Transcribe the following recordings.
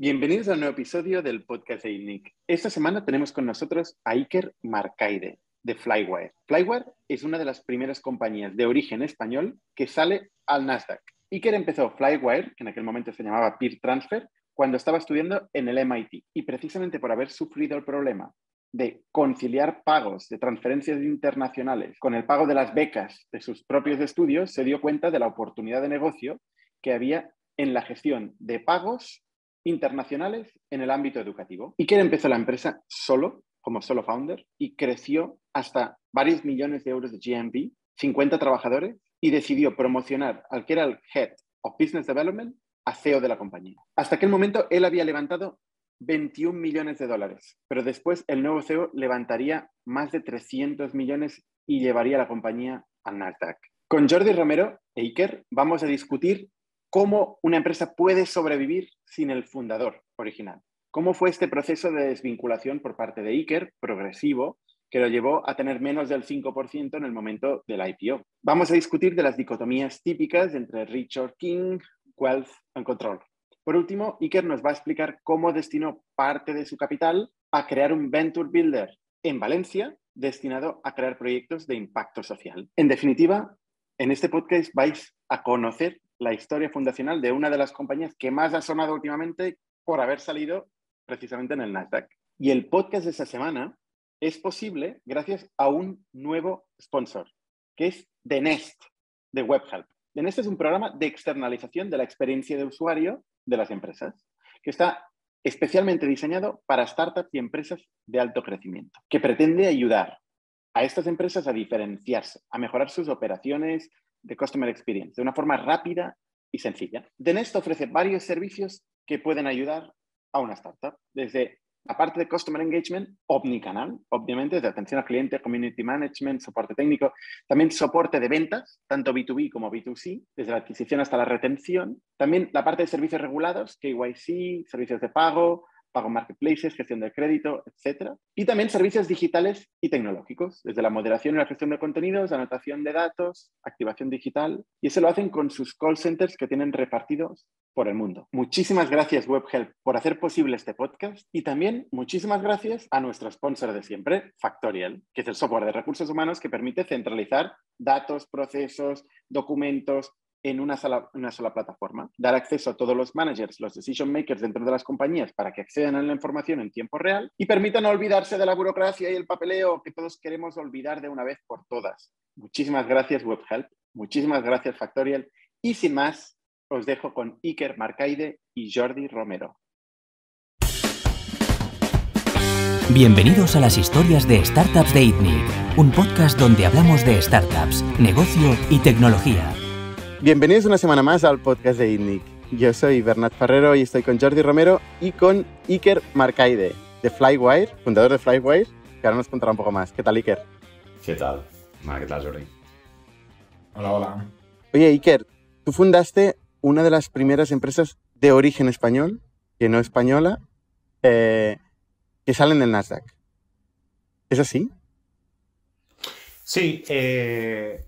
Bienvenidos a un nuevo episodio del podcast de INIC. Esta semana tenemos con nosotros a Iker Marcaide de Flywire. Flywire es una de las primeras compañías de origen español que sale al Nasdaq. Iker empezó Flywire, que en aquel momento se llamaba Peer Transfer, cuando estaba estudiando en el MIT y precisamente por haber sufrido el problema de conciliar pagos de transferencias internacionales con el pago de las becas de sus propios estudios, se dio cuenta de la oportunidad de negocio que había en la gestión de pagos internacionales en el ámbito educativo. Y que empezó la empresa solo, como solo founder, y creció hasta varios millones de euros de GMP, 50 trabajadores, y decidió promocionar al que era el Head of Business Development a CEO de la compañía. Hasta aquel momento él había levantado 21 millones de dólares, pero después el nuevo CEO levantaría más de 300 millones y llevaría la compañía al Nasdaq. Con Jordi Romero e Iker vamos a discutir cómo una empresa puede sobrevivir sin el fundador original. ¿Cómo fue este proceso de desvinculación por parte de Iker, progresivo, que lo llevó a tener menos del 5% en el momento del IPO? Vamos a discutir de las dicotomías típicas entre Richard King, Wealth and Control. Por último, Iker nos va a explicar cómo destinó parte de su capital a crear un Venture Builder en Valencia destinado a crear proyectos de impacto social. En definitiva, en este podcast vais a conocer la historia fundacional de una de las compañías que más ha sonado últimamente por haber salido precisamente en el Nasdaq. Y el podcast de esta semana es posible gracias a un nuevo sponsor, que es The Nest, de WebHelp. The Nest es un programa de externalización de la experiencia de usuario de las empresas, que está especialmente diseñado para startups y empresas de alto crecimiento, que pretende ayudar a estas empresas a diferenciarse, a mejorar sus operaciones, de Customer Experience de una forma rápida y sencilla. The ofrece varios servicios que pueden ayudar a una startup, desde la parte de Customer Engagement, omnicanal, obviamente, de atención al cliente, community management, soporte técnico, también soporte de ventas, tanto B2B como B2C, desde la adquisición hasta la retención, también la parte de servicios regulados, KYC, servicios de pago, pago marketplaces, gestión del crédito, etc. Y también servicios digitales y tecnológicos, desde la moderación y la gestión de contenidos, anotación de datos, activación digital. Y eso lo hacen con sus call centers que tienen repartidos por el mundo. Muchísimas gracias WebHelp por hacer posible este podcast y también muchísimas gracias a nuestro sponsor de siempre, Factorial, que es el software de recursos humanos que permite centralizar datos, procesos, documentos, en una sola, plataforma, dar acceso a todos los managers, los decision makers dentro de las compañías para que accedan a la información en tiempo real y permitan olvidarse de la burocracia y el papeleo que todos queremos olvidar de una vez por todas. Muchísimas gracias WebHelp, muchísimas gracias Factorial y sin más, os dejo con Iker Marcaide y Jordi Romero. Bienvenidos a las historias de Startups de ITNIC, un podcast donde hablamos de startups, negocio y tecnología Bienvenidos una semana más al podcast de ITNIC. Yo soy Bernat Ferrero y estoy con Jordi Romero y con Iker Marcaide, de Flywire, fundador de Flywire, que ahora nos contará un poco más. ¿Qué tal, Iker? ¿Qué tal? Ah, ¿qué tal, Jordi? Hola, hola. Oye, Iker, tú fundaste una de las primeras empresas de origen español, que no española, eh, que salen del Nasdaq. ¿Es así? Sí, eh,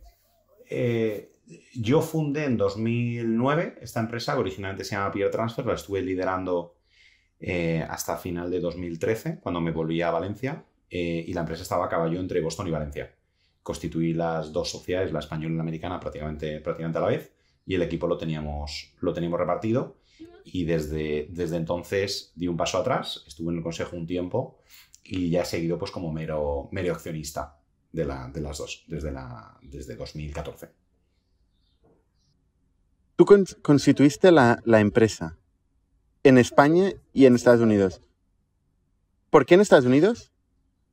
eh, yo fundé en 2009 esta empresa, que originalmente se llama Peer Transfer, la estuve liderando eh, hasta final de 2013, cuando me volví a Valencia, eh, y la empresa estaba a caballo entre Boston y Valencia. Constituí las dos sociedades, la española y la americana, prácticamente, prácticamente a la vez, y el equipo lo teníamos, lo teníamos repartido, y desde, desde entonces di un paso atrás, estuve en el consejo un tiempo, y ya he seguido pues, como mero, accionista de, de las dos, desde, la, desde 2014 constituiste la, empresa en España y en Estados Unidos. ¿Por qué en Estados Unidos?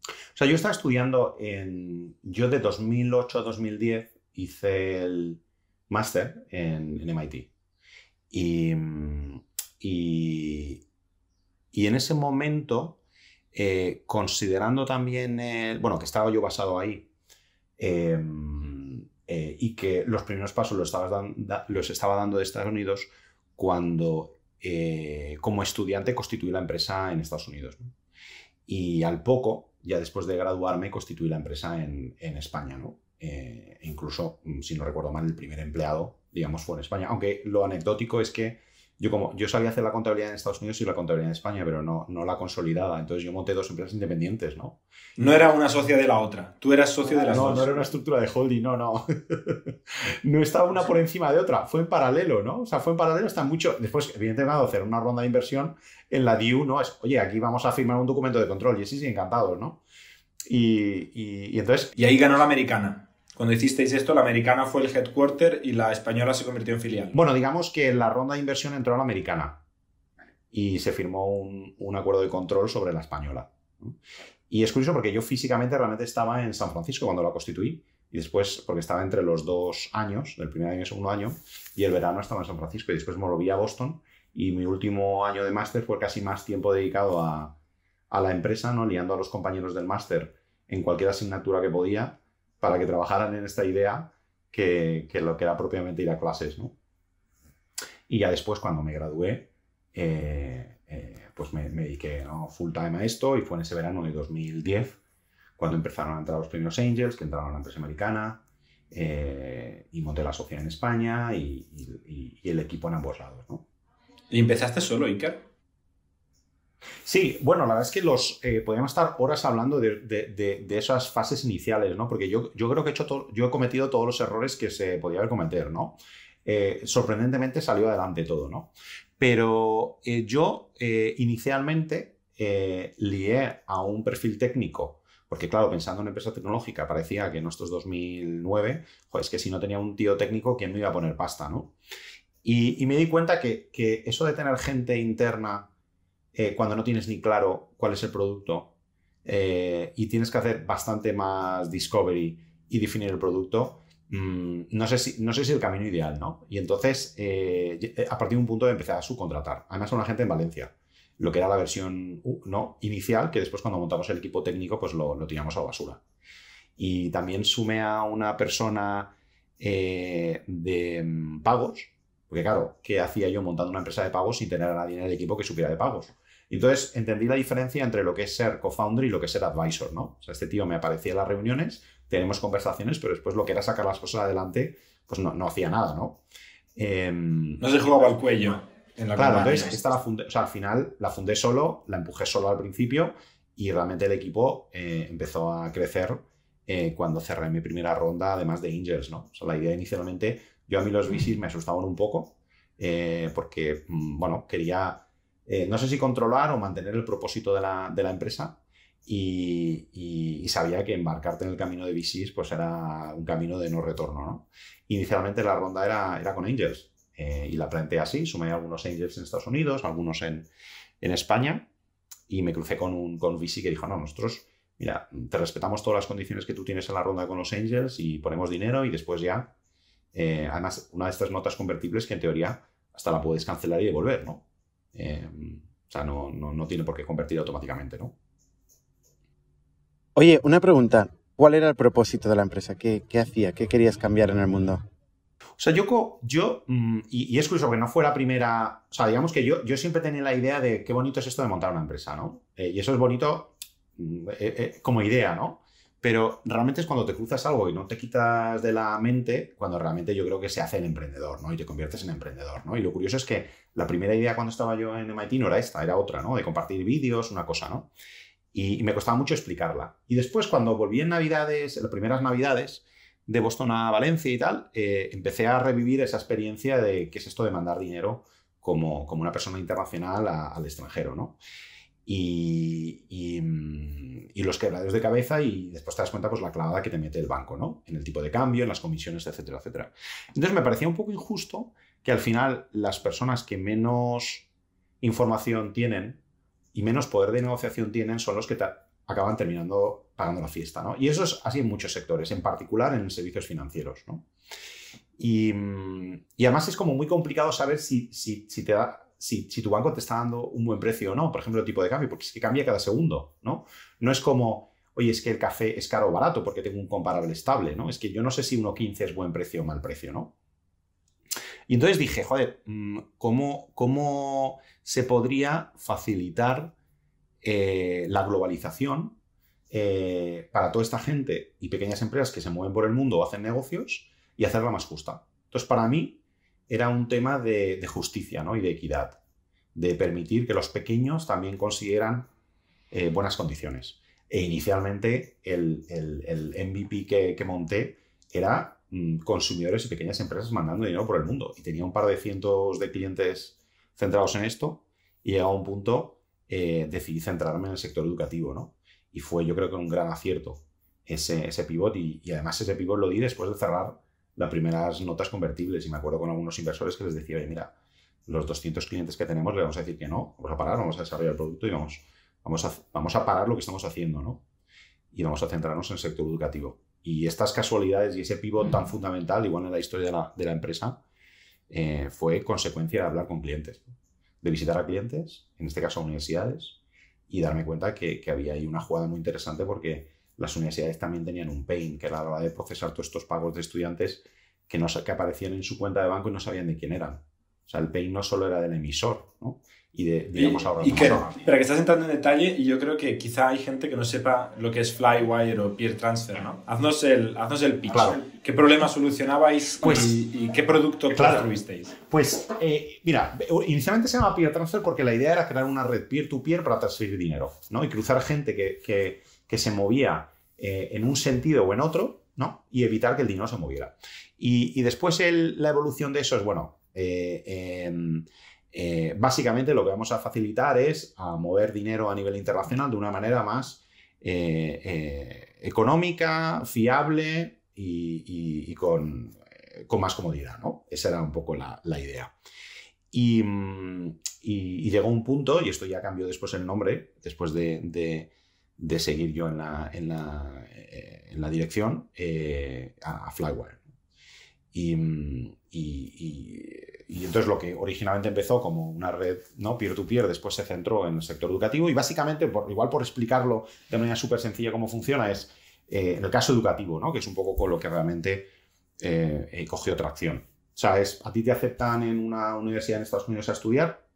O sea, yo estaba estudiando en... Yo de 2008 a 2010 hice el máster en, MIT. Y, y, en ese momento, eh, considerando también, el, bueno, que estaba yo basado ahí, em, eh, y que los primeros pasos los, estaba dando de Estados Unidos cuando eh, como estudiante constituí la empresa en Estados Unidos. Y al poco, ya después de graduarme, constituí la empresa en, España. ¿no? Eh, incluso, mm, si no recuerdo mal, el primer empleado, digamos, fue en España. Aunque lo anecdótico es que yo como yo sabía hacer la contabilidad en Estados Unidos y la contabilidad en España, pero no, no la consolidada. Entonces yo monté dos empresas independientes, ¿no? No era una socia de la otra, tú eras socio de la otra No, no era una estructura de holding, no, no. no estaba una por encima de otra, fue en paralelo, ¿no? O sea, fue en paralelo hasta mucho. Después, evidentemente, hacer una ronda de inversión en la DIU, ¿no? oye, aquí vamos a firmar un documento de control y sí, sí, encantados, ¿no? y entonces... Y ahí ganó la americana. Cuando hicisteis esto, la americana fue el headquarter y la española se convirtió en filial. Bueno, digamos que la ronda de inversión entró a la americana y se firmó un, acuerdo de control sobre la española. Y es curioso porque yo físicamente realmente estaba en San Francisco cuando la constituí y después, porque estaba entre los dos años, del primer año y el segundo año, y el verano estaba en San Francisco y después me volví a Boston y mi último año de máster fue casi más tiempo dedicado a, a la empresa, ¿no? liando a los compañeros del máster en cualquier asignatura que podía para que trabajaran en esta idea que, lo que era propiamente ir a clases, ¿no? Y ya después, cuando me gradué, eh, eh, pues me, dediqué full time a esto y fue en ese verano de 2010 cuando empezaron a entrar los premios Angels, que entraron a la empresa americana, eh, y monté la sociedad en España y, el equipo en ambos lados, ¿no? ¿Y empezaste solo, Iker? Sí, bueno, la verdad es que los eh, estar horas hablando de, esas fases iniciales, ¿no? Porque yo, creo que he, hecho yo he cometido todos los errores que se podía haber cometido, ¿no? Eh, sorprendentemente salió adelante todo, ¿no? Pero eh, yo inicialmente lié a un perfil técnico, porque claro, pensando en una empresa tecnológica, parecía que en estos 2009, pues es que si no tenía un tío técnico, ¿quién me iba a poner pasta, ¿no? Y, me di cuenta que eso de tener gente interna eh, cuando no tienes ni claro cuál es el producto eh, y tienes que hacer bastante más discovery y definir el producto, mm, no, sé si, no sé si es el camino ideal, ¿no? Y entonces, eh, a partir de un punto empecé a subcontratar, además con una gente en Valencia, lo que era la versión no, inicial, que después cuando montamos el equipo técnico, pues lo, lo tiramos a la basura. Y también sumé a una persona de mm, pagos, porque claro, ¿qué hacía yo montando una empresa de pagos sin tener a nadie en el equipo que supiera de pagos? entonces entendí la diferencia entre lo que es ser co-founder y lo que es ser advisor, ¿no? O sea, este tío me aparecía en las reuniones, tenemos conversaciones, pero después lo que era sacar las cosas adelante, pues no, hacía nada, ¿no? Em, no se jugaba al cuello. En la claro, entonces esta la fundé, o sea, al final la fundé solo, la empujé solo al principio y realmente el equipo eh, empezó a crecer eh, cuando cerré mi primera ronda, además de Angels, ¿no? O sea, la idea inicialmente yo a mí los VCs me asustaban un poco eh, porque, mm, bueno, quería, eh, no sé si controlar o mantener el propósito de la, empresa y, sabía que embarcarte en el camino de VCs pues era un camino de no retorno, Inicialmente la ronda era, era con Angels eh, y la planteé así, sumé algunos Angels en Estados Unidos, algunos en, España y me crucé con un, con VC que dijo, no, nosotros mira, te respetamos todas las condiciones que tú tienes en la ronda con los Angels y ponemos dinero y después ya eh, además, una de estas notas convertibles que en teoría hasta la puedes cancelar y devolver, ¿no? Eh, o sea, no, no, tiene por qué convertir automáticamente, ¿no? Oye, una pregunta. ¿Cuál era el propósito de la empresa? ¿Qué, hacía? ¿Qué querías cambiar en el mundo? O sea, yo, yo mm, y, es curioso que no fue la primera, o sea, digamos que yo, yo siempre tenía la idea de qué bonito es esto de montar una empresa, ¿no? Eh, y eso es bonito mm, como idea, ¿no? Pero realmente es cuando te cruzas algo y no te quitas de la mente, cuando realmente yo creo que se hace el emprendedor, ¿no? Y te conviertes en emprendedor, ¿no? Y lo curioso es que la primera idea cuando estaba yo en MIT no era esta, era otra, ¿no? De compartir vídeos, una cosa, ¿no? Y, me costaba mucho explicarla. Y después, cuando volví en Navidades, en las primeras Navidades, de Boston a Valencia y tal, eh, empecé a revivir esa experiencia de qué es esto de mandar dinero como, como una persona internacional al extranjero, ¿no? Mm, y, los quebraderos de cabeza y después te das cuenta pues la clavada que te mete el banco, ¿no? En el tipo de cambio, en las comisiones, etcétera, etcétera. Entonces me parecía un poco injusto que al final las personas que menos información tienen y menos poder de negociación tienen son los que acaban terminando pagando la fiesta, ¿no? Y eso es así en muchos sectores, en particular en servicios financieros, ¿no? Y, mm, además es como muy complicado saber si, si te da si, tu banco te está dando un buen precio o no, por ejemplo, el tipo de cambio, porque es que cambia cada segundo, ¿no? No es como, oye, es que el café es caro o barato porque tengo un comparable estable, ¿no? Es que yo no sé si 1.15 es buen precio o mal precio, ¿no? Y entonces dije, joder, mm, ¿cómo, se podría facilitar eh, la globalización eh, para toda esta gente y pequeñas empresas que se mueven por el mundo o hacen negocios y hacerla más justa? Entonces, para mí, era un tema de, justicia ¿no? y de equidad, de permitir que los pequeños también consiguieran eh, buenas condiciones. E inicialmente el, MVP que, monté era mm, consumidores y pequeñas empresas mandando dinero por el mundo. Y tenía un par de cientos de clientes centrados en esto y a un punto eh, decidí centrarme en el sector educativo. ¿no? Y fue yo creo que un gran acierto ese, ese pivot y, y además ese pivot lo di después de cerrar las primeras notas convertibles y me acuerdo con algunos inversores que les decía, oye, mira, los 200 clientes que tenemos le vamos a decir que no, vamos a parar, vamos a desarrollar el producto y vamos, vamos, a, vamos a parar lo que estamos haciendo, ¿no? Y vamos a centrarnos en el sector educativo. Y estas casualidades y ese pivot tan fundamental, igual en la historia de la, empresa, eh, fue consecuencia de hablar con clientes, de visitar a clientes, en este caso a universidades, y darme cuenta que, que había ahí una jugada muy interesante porque las universidades también tenían un pain, que era la hora de procesar todos estos pagos de estudiantes que, no, que aparecían en su cuenta de banco y no sabían de quién eran. O sea, el pain no solo era del emisor, ¿no? Y de, digamos, ahora... pero que estás entrando en detalle y yo creo que quizá hay gente que no sepa lo que es Flywire o Peer Transfer, ¿no? Haznos el, haznos el pitch. ¿Qué problema solucionabais y, pues, qué producto eh, claro. Pues, eh, mira, inicialmente se llama Peer Transfer porque la idea era crear una red peer-to-peer -peer para transferir dinero, ¿no? Y cruzar gente que, que que se movía eh, en un sentido o en otro, ¿no? Y evitar que el dinero se moviera. Y, después la evolución de eso es, bueno, eh, em, eh, básicamente lo que vamos a facilitar es a mover dinero a nivel internacional de una manera más económica, fiable y, con, más comodidad, ¿no? Esa era un poco la, idea. Mm, y, llegó un punto, y esto ya cambió después el nombre, después de, de seguir yo en la, eh, dirección eh, a, Flywire. Y, y, y, entonces lo que originalmente empezó como una red ¿no? peer-to-peer después se centró en el sector educativo y básicamente, por, igual por explicarlo de manera súper sencilla cómo funciona, es eh, en el caso educativo, ¿no? que es un poco con lo que realmente cogió tracción. O sea, es, a ti te aceptan en una universidad en Estados Unidos a estudiar,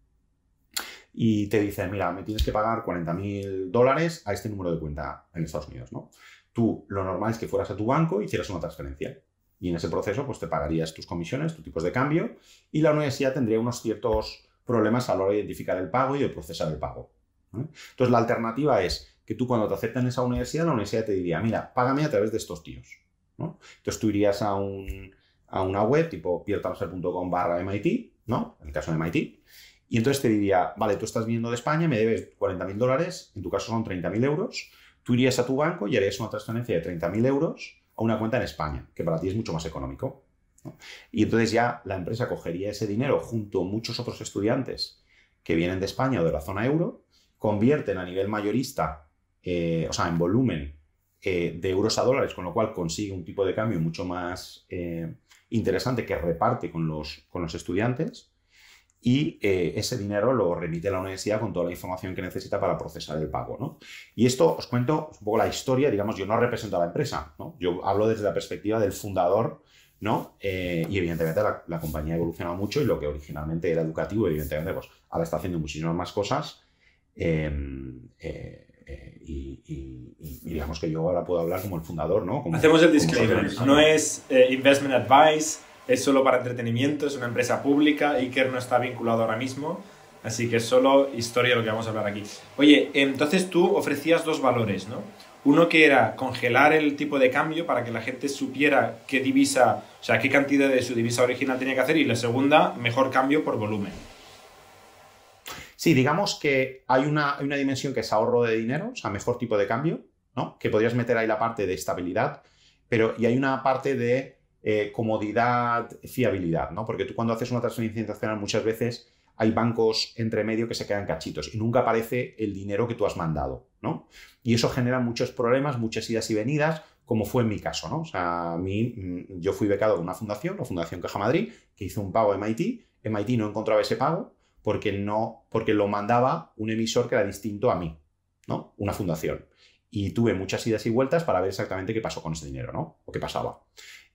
y te dice, mira, me tienes que pagar 40 mil dólares a este número de cuenta en Estados Unidos, ¿no? Tú lo normal es que fueras a tu banco y hicieras una transferencia. Y en ese proceso, pues te pagarías tus comisiones, tus tipos de cambio, y la universidad tendría unos ciertos problemas a la hora de identificar el pago y de procesar el pago. Entonces, la alternativa es que tú cuando te acepten en esa universidad, la universidad te diría, mira, págame a través de estos tíos. Entonces tú irías a, un, a una web tipo piertansfer.com barra MIT, ¿no? En el caso de MIT, y entonces te diría, vale, tú estás viniendo de España, me debes 40.000 dólares, en tu caso son 30.000 euros, tú irías a tu banco y harías una transferencia de 30.000 euros a una cuenta en España, que para ti es mucho más económico. Y entonces ya la empresa cogería ese dinero junto a muchos otros estudiantes que vienen de España o de la zona euro, convierten a nivel mayorista, eh, o sea, en volumen eh, de euros a dólares, con lo cual consigue un tipo de cambio mucho más eh, interesante que reparte con los, con los estudiantes y eh, ese dinero lo remite a la universidad con toda la información que necesita para procesar el pago. ¿no? Y esto os cuento un poco la historia, digamos, yo no represento a la empresa, ¿no? yo hablo desde la perspectiva del fundador. ¿no? Eh, y evidentemente la, compañía ha evolucionado mucho y lo que originalmente era educativo, evidentemente, pues ahora está haciendo muchísimas más cosas. Em, eh, y, digamos que yo ahora puedo hablar como el fundador, ¿no? Hacemos el disclaimer, no es investment advice, es solo para entretenimiento, es una empresa pública, Iker no está vinculado ahora mismo, así que es solo historia lo que vamos a hablar aquí. Oye, entonces tú ofrecías dos valores, ¿no? Uno que era congelar el tipo de cambio para que la gente supiera qué divisa, o sea, qué cantidad de su divisa original tenía que hacer, y la segunda, mejor cambio por volumen. Sí, digamos que hay una, hay una dimensión que es ahorro de dinero, o sea, mejor tipo de cambio, ¿no? Que podrías meter ahí la parte de estabilidad, pero y hay una parte de eh, comodidad, fiabilidad, ¿no? Porque tú cuando haces una transferencia internacional muchas veces hay bancos entre medio que se quedan cachitos y nunca aparece el dinero que tú has mandado, ¿no? Y eso genera muchos problemas, muchas idas y venidas, como fue en mi caso, ¿no? O sea, a mí, mm, yo fui becado de una fundación, la Fundación Caja Madrid, que hizo un pago a MIT, MIT no encontraba ese pago porque no, porque lo mandaba un emisor que era distinto a mí, ¿no? Una fundación y tuve muchas idas y vueltas para ver exactamente qué pasó con ese dinero, ¿no? O qué pasaba.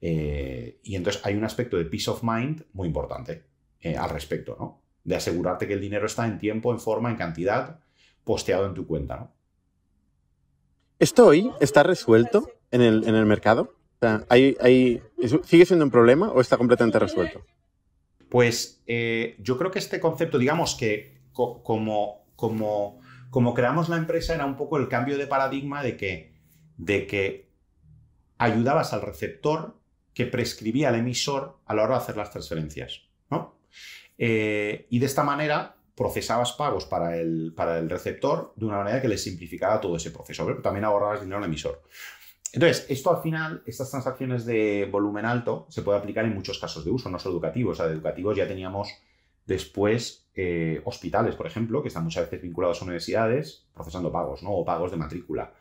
Eh, y entonces hay un aspecto de peace of mind muy importante eh, al respecto, ¿no? De asegurarte que el dinero está en tiempo, en forma, en cantidad, posteado en tu cuenta, ¿no? ¿Esto hoy está resuelto en el, mercado? O sea, ¿hay, sigue siendo un problema o está completamente resuelto? Pues eh, yo creo que este concepto, digamos que como, como como creamos la empresa era un poco el cambio de paradigma de que, de que ayudabas al receptor que prescribía al emisor a la hora de hacer las transferencias. Eh, y de esta manera procesabas pagos para el, para el receptor de una manera que le simplificaba todo ese proceso, también ahorrabas dinero al emisor. Entonces, esto al final, estas transacciones de volumen alto se puede aplicar en muchos casos de uso, no solo educativos. O sea, de educativos ya teníamos después eh, hospitales, por ejemplo, que están muchas veces vinculados a universidades, procesando pagos, ¿no? O pagos de matrícula,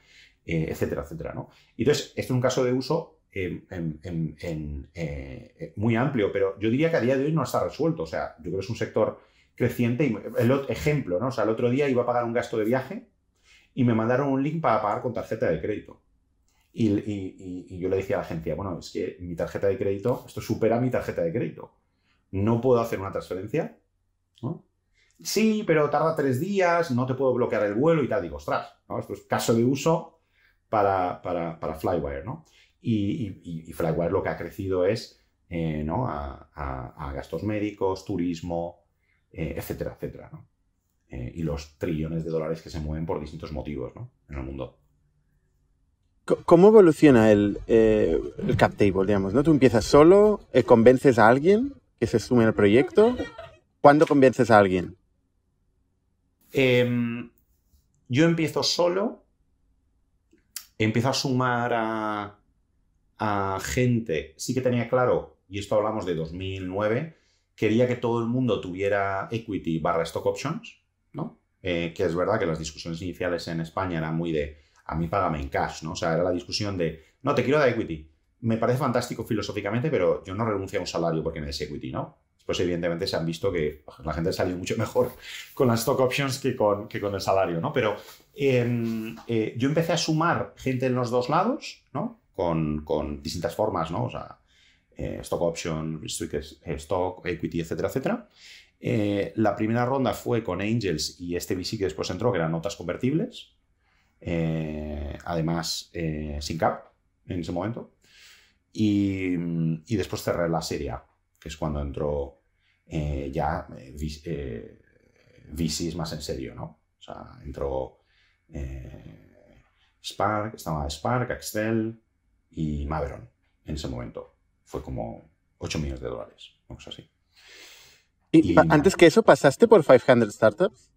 eh, etcétera, etcétera, ¿no? entonces, este es un caso de uso em, em, em, eh, muy amplio, pero yo diría que a día de hoy no está resuelto. O sea, yo creo que es un sector creciente. Y el otro ejemplo, ¿no? O sea, el otro día iba a pagar un gasto de viaje y me mandaron un link para pagar con tarjeta de crédito. Y, y yo le decía a la agencia, bueno, es que mi tarjeta de crédito, esto supera mi tarjeta de crédito. No puedo hacer una transferencia Sí, pero tarda tres días, no te puedo bloquear el vuelo y tal. Digo, ostras, ¿no? esto es caso de uso para, para, Flywire, ¿no? Y, Flywire lo que ha crecido es eh, a, gastos médicos, turismo, eh, etcétera, etcétera, eh, y los trillones de dólares que se mueven por distintos motivos en el mundo. ¿Cómo evoluciona el, cap table, digamos? ¿no? Tú empiezas solo, convences a alguien que se sume al proyecto ¿Cuándo convences a alguien? Em, yo empiezo solo, empiezo a sumar a, gente. Sí que tenía claro, y esto hablamos de 2009, quería que todo el mundo tuviera equity barra stock options, ¿no? Eh, que es verdad que las discusiones iniciales en España eran muy de a mí págame en cash, ¿no? O sea, era la discusión de no, te quiero dar equity. Me parece fantástico filosóficamente, pero yo no renuncio a un salario porque me des equity, ¿no? pues evidentemente se han visto que pues, la gente ha salido mucho mejor con las stock options que con, con el salario, ¿no? Pero em, eh, yo empecé a sumar gente en los dos lados, ¿no? Con, distintas formas, ¿no? O sea, eh, stock option, stock, equity, etcétera, etcétera. Eh, la primera ronda fue con Angels y este VC que después entró, que eran notas convertibles. además, sin cap en ese momento. Y, y, después cerré la serie A, que es cuando entró eh, ya eh, VCs eh, más en serio, ¿no? O sea, entró eh, Spark, estaba Spark, Excel y Maveron en ese momento. Fue como 8 millones de dólares, o así. ¿Y, antes que eso pasaste por 500 Startups?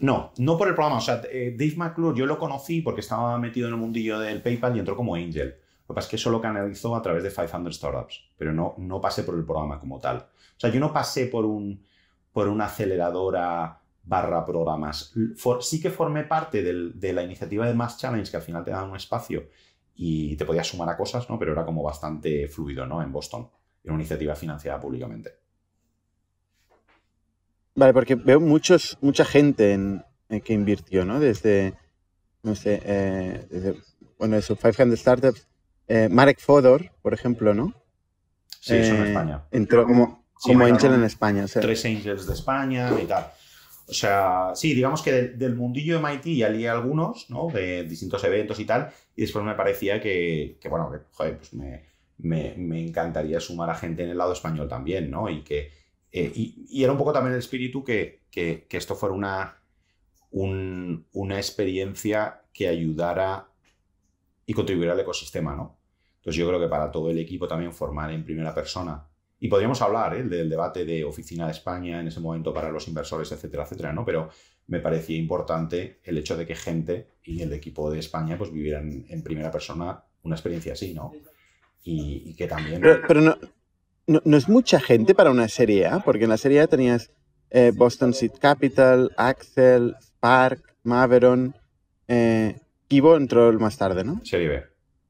No, no por el programa. O sea, Dave McClure yo lo conocí porque estaba metido en el mundillo del PayPal y entró como angel. Lo que pasa es que eso lo canalizó a través de 500 Startups, pero no, no pasé por el programa como tal. O sea, yo no pasé por, un, por una aceleradora barra programas. sí que formé parte de la iniciativa de Mass Challenge, que al final te da un espacio y te podías sumar a cosas, ¿no? Pero era como bastante fluido, ¿no? En Boston. Era una iniciativa financiada públicamente. Vale, porque veo mucha gente que invirtió, ¿no? Desde, no sé, eh, desde, bueno, eso, 500 startups, eh, Marek Fodor, por ejemplo, ¿no? Sí, eso en eh, España. Entró como, como Angel en España, o Tres Angels de España y tal. O sea, sí, digamos que del, mundillo mundillo MIT ya lié algunos, ¿no? De distintos eventos y tal, y después me parecía que, bueno, que, joder, pues me, me, encantaría sumar a gente en el lado español también, ¿no? Y que, eh, y, era un poco también el espíritu que, que, esto fuera una, una experiencia que ayudara y contribuyera al ecosistema, ¿no? Entonces yo creo que para todo el equipo también formar en primera persona y podríamos hablar ¿eh? del debate de Oficina de España en ese momento para los inversores, etcétera, etcétera, ¿no? Pero me parecía importante el hecho de que gente y el equipo de España pues vivieran en primera persona una experiencia así, ¿no? Y, que también... Pero, no, es mucha gente para una serie A, porque en la serie A tenías eh, Boston Seed Capital, Axel, Spark, Maveron, eh, Kibo entró más tarde, ¿no? Serie B.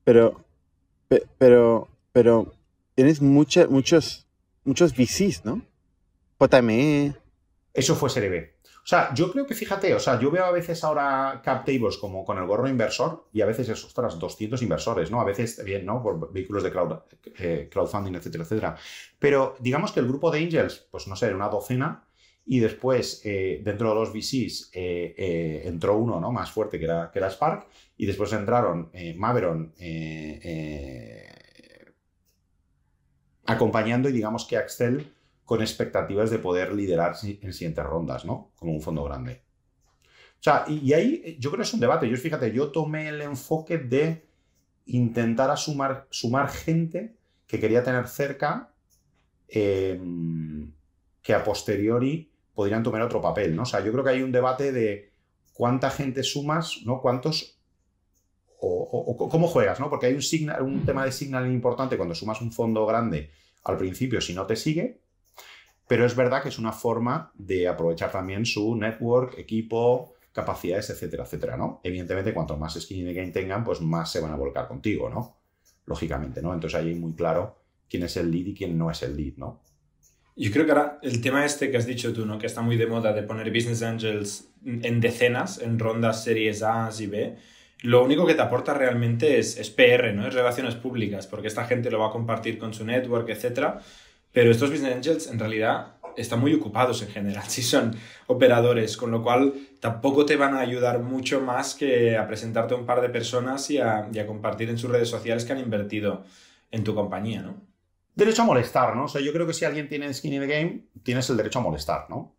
Pero, pero, pero tienes muchos, muchos VCs, ¿no? JME. Eso fue Serie O sea, yo creo que fíjate, o sea, yo veo a veces ahora cap tables como con el gorro inversor y a veces es, ostras, 200 inversores, ¿no? A veces, bien, ¿no? Por vehículos de eh, crowdfunding, etcétera, etcétera. Pero digamos que el grupo de angels, pues no sé, era una docena, y después, eh, dentro de los VCs, eh, entró uno ¿no? más fuerte que era, que Spark, y después entraron Maveron, acompañando y digamos que Axel con expectativas de poder liderar en siguientes rondas, ¿no? Como un fondo grande. O sea, y, ahí eh, yo creo que es un debate. Yo, fíjate, yo tomé el enfoque de intentar sumar sumar gente que quería tener cerca em, que a posteriori podrían tomar otro papel, ¿no? O sea, yo creo que hay un debate de cuánta gente sumas, ¿no? Cuántos o, cómo juegas, ¿no? Porque hay un, mm. tema de signaling importante cuando sumas un fondo grande al principio si no te sigue, pero es verdad que es una forma de aprovechar también su network, equipo, capacidades, etcétera, etcétera, ¿no? Evidentemente, cuanto más skin in the game tengan, pues más se van a volcar contigo, ¿no? Lógicamente, ¿no? Entonces ahí hay muy claro quién es el lead y quién no es el lead, ¿no? Yo creo que ahora el tema este que has dicho tú, ¿no? Que está muy de moda de poner business angels en decenas, en rondas series A y B lo único que te aporta realmente es, PR, ¿no? Es relaciones públicas, porque esta gente lo va a compartir con su network, etc. Pero estos business angels en realidad están muy ocupados en general, si son operadores, con lo cual tampoco te van a ayudar mucho más que a presentarte a un par de personas y a, compartir en sus redes sociales que han invertido en tu compañía, ¿no? Derecho a molestar, ¿no? O sea, yo creo que si alguien tiene skin in the game, tienes el derecho a molestar, ¿no?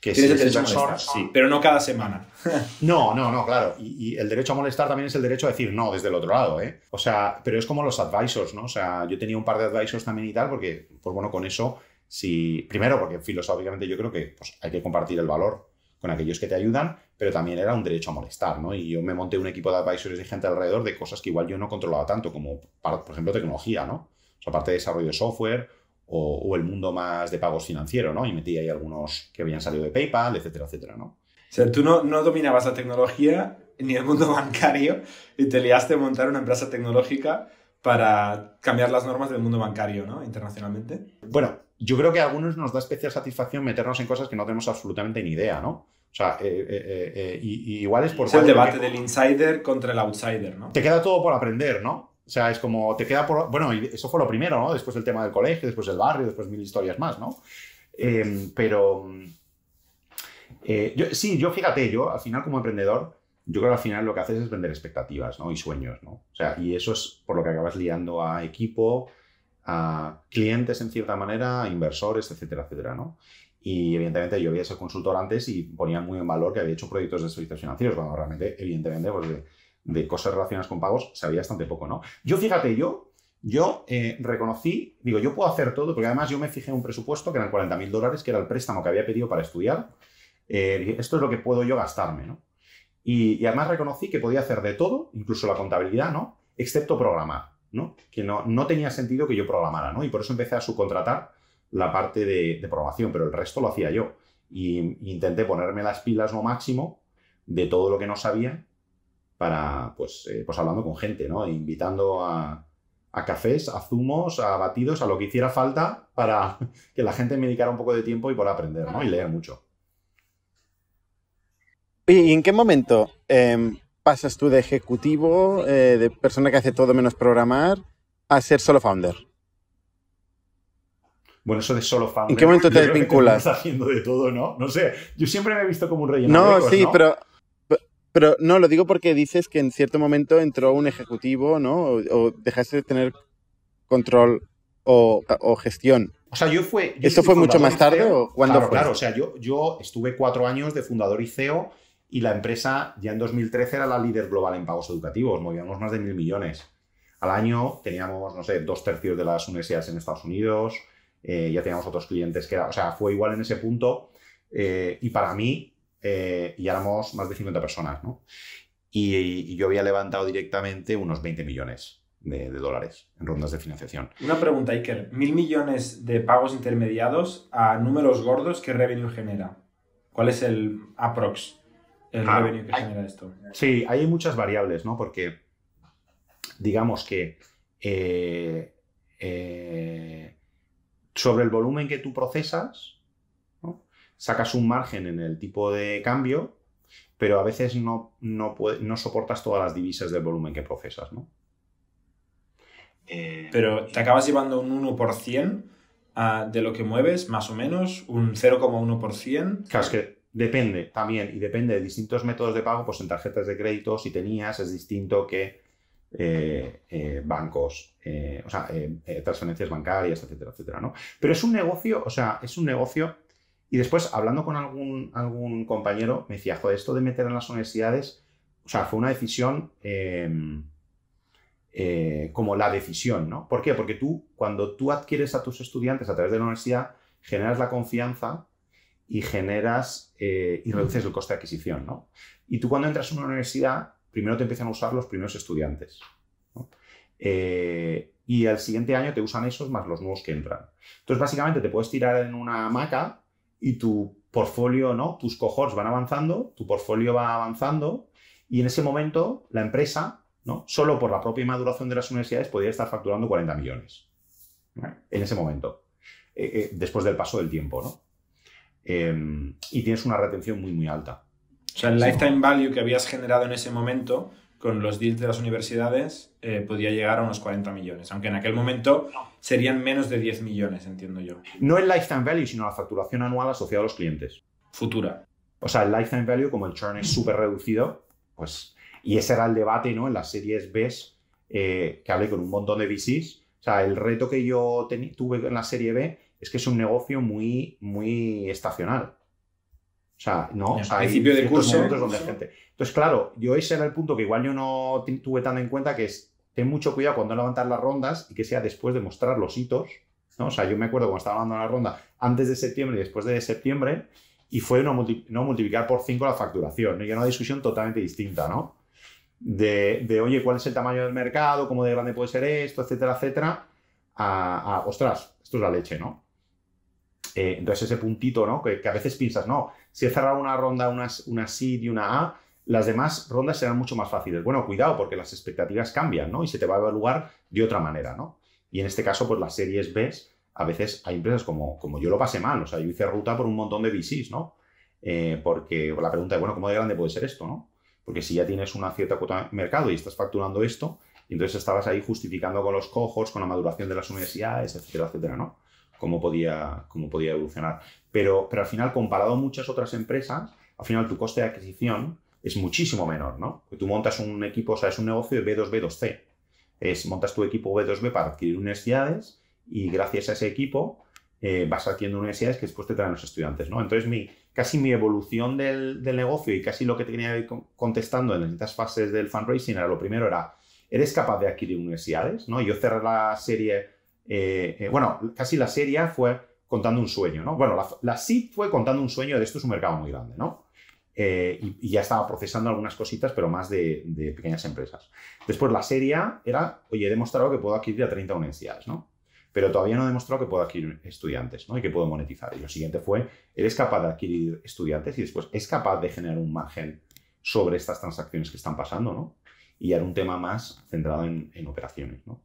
Tienes el derecho sí. pero no cada semana. No, no, no, claro. Y, el derecho a molestar también es el derecho a decir no desde el otro lado, ¿eh? O sea, pero es como los advisors, ¿no? O sea, yo tenía un par de advisors también y tal, porque, pues bueno, con eso, si. Primero, porque filosóficamente yo creo que pues, hay que compartir el valor con aquellos que te ayudan, pero también era un derecho a molestar, ¿no? Y yo me monté un equipo de advisors de gente alrededor de cosas que igual yo no controlaba tanto, como, por ejemplo, tecnología, ¿no? O sea, parte de desarrollo de software o, el mundo más de pagos financieros, ¿no? Y metí ahí algunos que habían salido de PayPal, etcétera, etcétera, ¿no? O sea, tú no, dominabas la tecnología ni el mundo bancario y te liaste a montar una empresa tecnológica para cambiar las normas del mundo bancario, ¿no? Internacionalmente. Bueno, yo creo que a algunos nos da especial satisfacción meternos en cosas que no tenemos absolutamente ni idea, ¿no? O sea, eh, eh, eh, y, igual es por... Es el debate del insider contra el outsider, ¿no? Te queda todo por aprender, ¿no? O sea, es como te queda por... Bueno, eso fue lo primero, ¿no? Después el tema del colegio, después el barrio, después mil historias más, ¿no? Eh, pero... Eh, yo, sí, yo fíjate, yo al final como emprendedor, yo creo que al final lo que haces es vender expectativas, ¿no? Y sueños, ¿no? O sea, y eso es por lo que acabas liando a equipo, a clientes en cierta manera, a inversores, etcétera, etcétera, ¿no? Y evidentemente yo había sido consultor antes y ponía muy en valor que había hecho proyectos de servicios financieros, cuando realmente, evidentemente, pues de cosas relacionadas con pagos sabía bastante poco, ¿no? Yo, fíjate, yo, yo eh, reconocí, digo, yo puedo hacer todo, porque además yo me fijé un presupuesto que eran 40.000 mil dólares, que era el préstamo que había pedido para estudiar. Eh, esto es lo que puedo yo gastarme, ¿no? Y, además reconocí que podía hacer de todo, incluso la contabilidad, ¿no? Excepto programar, ¿no? Que no, no tenía sentido que yo programara, ¿no? Y por eso empecé a subcontratar la parte de, programación, pero el resto lo hacía yo. y intenté ponerme las pilas lo máximo de todo lo que no sabía para, pues, eh, pues hablando con gente, ¿no? invitando a, cafés, a zumos, a batidos, a lo que hiciera falta para que la gente me dedicara un poco de tiempo y por aprender, ¿no? Y leer mucho. ¿Y en qué momento em, pasas tú de ejecutivo, eh, de persona que hace todo menos programar, a ser solo founder? Bueno, eso de solo founder. ¿En qué momento te desvinculas? Estás haciendo de todo, ¿no? No sé. Yo siempre me he visto como un rey. no, sí, pero pero no, lo digo porque dices que en cierto momento entró un ejecutivo, ¿no? O, dejaste de tener control o, gestión. O sea, yo fue. ¿Esto fue mucho más tarde e o cuándo claro, Claro, o sea, yo, yo estuve cuatro años de fundador y CEO y la empresa ya en 2013 era la líder global en pagos educativos, movíamos más de mil millones. Al año teníamos, no sé, dos tercios de las universidades en Estados Unidos, eh, ya teníamos otros clientes que era, o sea, fue igual en ese punto. Eh, y para mí, eh, y éramos más de 50 personas, ¿no? Y, yo había levantado directamente unos 20 millones de, dólares en rondas de financiación. Una pregunta, Iker. Mil millones de pagos intermediados a números gordos, ¿qué revenue genera? ¿Cuál es el aprox, el ah, revenue que genera esto? Sí, hay muchas variables, ¿no? Porque digamos que eh, eh, sobre el volumen que tú procesas, sacas un margen en el tipo de cambio, pero a veces no, no, soportas todas las divisas del volumen que procesas, ¿no? Eh, pero te acabas llevando un 1% ah, de lo que mueves, más o menos, un 0,1%. Claro, es que depende también, y depende de distintos métodos de pago, pues en tarjetas de crédito, si tenías, es distinto que eh, eh, bancos, o sea, transferencias bancarias, etcétera, etcétera, ¿no? Pero es un negocio, o sea, es un negocio y después, hablando con algún, algún compañero, me decía, joder, esto de meter en las universidades, o sea, fue una decisión em, eh, como la decisión, ¿no? ¿Por qué? Porque tú, cuando tú adquieres a tus estudiantes a través de la universidad, generas la confianza y generas eh, y reduces el coste de adquisición, ¿no? Y tú cuando entras en una universidad, primero te empiezan a usar los primeros estudiantes, eh, y al siguiente año te usan esos más los nuevos que entran. Entonces, básicamente te puedes tirar en una hamaca y tu portfolio, ¿no? Tus cohorts van avanzando, tu portfolio va avanzando y en ese momento la empresa, ¿no? Solo por la propia maduración de las universidades podría estar facturando 40 millones. En ese momento. Eh, eh, después del paso del tiempo, ¿no? Em, y tienes una retención muy, muy alta. O sea, el lifetime value que habías generado en ese momento con los deals de las universidades eh, podía llegar a unos 40 millones, aunque en aquel momento serían menos de 10 millones, entiendo yo. No el lifetime value, sino la facturación anual asociada a los clientes. Futura. O sea, el lifetime value, como el churn es súper reducido, pues, y ese era el debate, ¿no? En las series B, eh, que hablé con un montón de VCs, o sea, el reto que yo tuve en la serie B es que es un negocio muy, muy estacional. O sea, no, A principio del curso donde gente. Entonces, claro, yo ese era el punto que igual yo no tuve tan en cuenta, que es ten mucho cuidado cuando levantar las rondas y que sea después de mostrar los hitos. ¿no? O sea, yo me acuerdo cuando estaba hablando de la ronda antes de septiembre y después de septiembre, y fue no, multiplicar por 5 la facturación, ¿no? y una discusión totalmente distinta, ¿no? De, de, oye, ¿cuál es el tamaño del mercado? ¿Cómo de grande puede ser esto? Etcétera, etcétera. a, ostras, esto es la leche, ¿no? Eh, entonces ese puntito, ¿no? Que, a veces piensas, no, si he cerrado una ronda, una, una y una A, las demás rondas serán mucho más fáciles. Bueno, cuidado, porque las expectativas cambian, ¿no? Y se te va a evaluar de otra manera, ¿no? Y en este caso, pues las series B, a veces hay empresas como, como yo lo pasé mal, o sea, yo hice ruta por un montón de VCs, ¿no? Eh, porque la pregunta es, bueno, ¿cómo de grande puede ser esto, no? Porque si ya tienes una cierta cuota de mercado y estás facturando esto, entonces estabas ahí justificando con los cojos, con la maduración de las universidades, etcétera, etcétera, ¿no? cómo podía, cómo podía evolucionar. Pero, pero al final, comparado a muchas otras empresas, al final tu coste de adquisición es muchísimo menor, ¿no? Tú montas un equipo, o sea, es un negocio de B2B2C. Es, montas tu equipo B2B para adquirir universidades y gracias a ese equipo eh, vas adquiriendo universidades que después te traen los estudiantes, ¿no? Entonces, mi, casi mi evolución del, del negocio y casi lo que tenía contestando en estas fases del fundraising era lo primero era, ¿eres capaz de adquirir universidades? ¿no? Yo cerré la serie eh, eh, bueno, casi la serie fue contando un sueño, ¿no? Bueno, la, la fue contando un sueño de esto es un mercado muy grande, ¿no? Eh, y, ya estaba procesando algunas cositas, pero más de, pequeñas empresas. Después la serie era, oye, he demostrado que puedo adquirir a 30 universidades, ¿no? Pero todavía no he demostrado que puedo adquirir estudiantes, ¿no? Y que puedo monetizar. Y lo siguiente fue, eres capaz de adquirir estudiantes y después es capaz de generar un margen sobre estas transacciones que están pasando, ¿no? Y era un tema más centrado en operaciones, ¿no?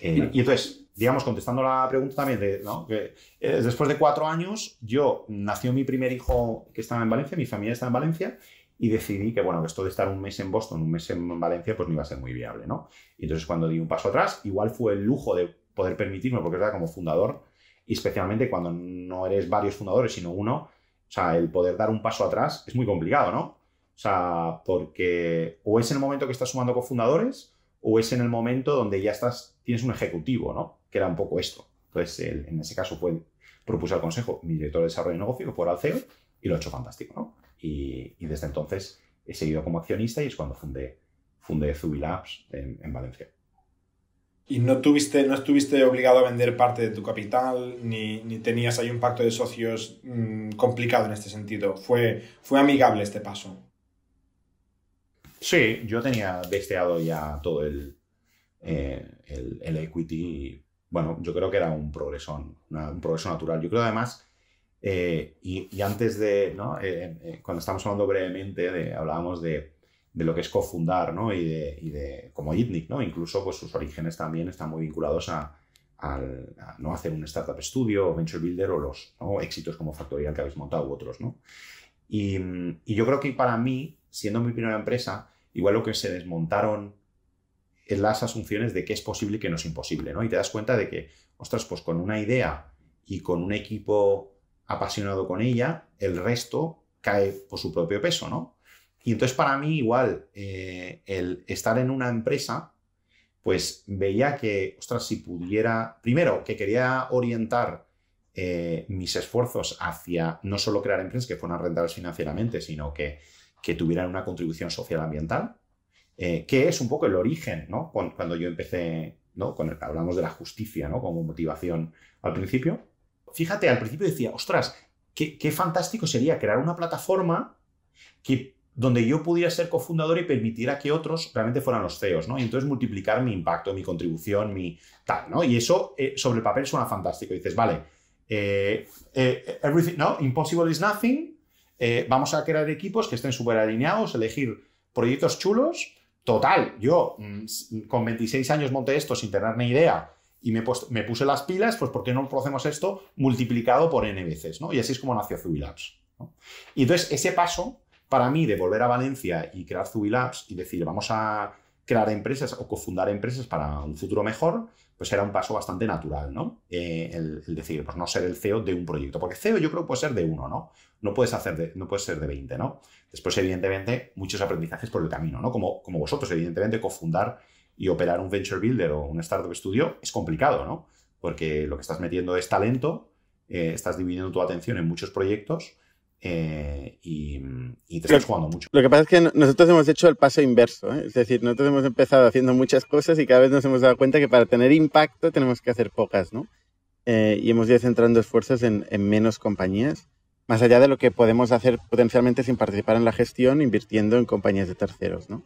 Eh, y, entonces, digamos, contestando la pregunta también ¿no? Eh, después de cuatro años, yo nació mi primer hijo que estaba en Valencia, mi familia estaba en Valencia, y decidí que, bueno, esto de estar un mes en Boston, un mes en Valencia, pues no iba a ser muy viable, ¿no? Y entonces cuando di un paso atrás, igual fue el lujo de poder permitirme, porque era como fundador, y especialmente cuando no eres varios fundadores, sino uno, o sea, el poder dar un paso atrás es muy complicado, ¿no? O sea, porque o es en el momento que estás sumando cofundadores, o es en el momento donde ya estás tienes un ejecutivo, ¿no? Que era un poco esto. Entonces, en ese caso fue, propuso al consejo mi director de desarrollo de negocio, por fuera al e y lo he hecho fantástico, ¿no? Y, desde entonces he seguido como accionista y es cuando fundé, fundé en, Valencia. ¿Y no, tuviste, no estuviste obligado a vender parte de tu capital ni, tenías ahí un pacto de socios mm, complicado en este sentido? ¿Fue, ¿Fue amigable este paso? Sí, yo tenía besteado ya todo el, eh, el, equity. bueno, yo creo que era un progreso, un natural. Yo creo además, eh, y, antes de, eh, cuando estamos hablando brevemente, de, hablábamos de, lo que es cofundar, ¿no? Y de, como ITNIC, ¿no? Incluso pues, sus orígenes también están muy vinculados a, no hacer un startup estudio o venture builder o los éxitos como factorial que habéis montado u otros, ¿no? y, yo creo que para mí, siendo mi primera empresa, igual lo que se desmontaron en las asunciones de qué es posible y qué no es imposible, ¿no? Y te das cuenta de que, ostras, pues con una idea y con un equipo apasionado con ella, el resto cae por su propio peso, ¿no? Y entonces para mí igual eh, el estar en una empresa, pues veía que, ostras, si pudiera, primero, que quería orientar eh, mis esfuerzos hacia no solo crear empresas que fueran rentables financieramente, sino que, que tuvieran una contribución social ambiental, eh, que es un poco el origen, ¿no? Cuando yo empecé, ¿no? Con hablamos de la justicia, ¿no? Como motivación al principio. Fíjate, al principio decía, ostras, qué, fantástico sería crear una plataforma que, donde yo pudiera ser cofundador y permitir a que otros realmente fueran los CEOs, ¿no? Y entonces multiplicar mi impacto, mi contribución, mi tal, ¿no? Y eso eh, sobre el papel suena fantástico. dices, vale, eh, eh, everything, no, impossible is nothing. vamos a crear equipos que estén súper alineados, elegir proyectos chulos Total, yo mm, mm, con 26 años monté esto sin tener ni idea y me, puse las pilas, pues ¿por qué no hacemos esto multiplicado por n veces? ¿no? Y así es como nació Zubilabs. Y entonces ese paso para mí de volver a Valencia y crear Zubilabs y decir vamos a crear empresas o cofundar empresas para un futuro mejor, pues era un paso bastante natural, ¿no? Eh, el, el, decir, pues no ser el CEO de un proyecto, porque CEO yo creo que puede ser de uno, ¿no? no puedes, hacer de, no puedes ser de 20, ¿no? Después, evidentemente, muchos aprendizajes por el camino, ¿no? Como, como vosotros, evidentemente, cofundar y operar un venture builder o un startup studio es complicado, ¿no? Porque lo que estás metiendo es talento, eh, estás dividiendo tu atención en muchos proyectos eh, y, y, te estás jugando mucho. Lo que pasa es que nosotros hemos hecho el paso inverso, ¿eh? es decir, nosotros hemos empezado haciendo muchas cosas y cada vez nos hemos dado cuenta que para tener impacto tenemos que hacer pocas, y hemos ido centrando esfuerzos en menos compañías más allá de lo que podemos hacer potencialmente sin participar en la gestión invirtiendo en compañías de terceros, ¿no?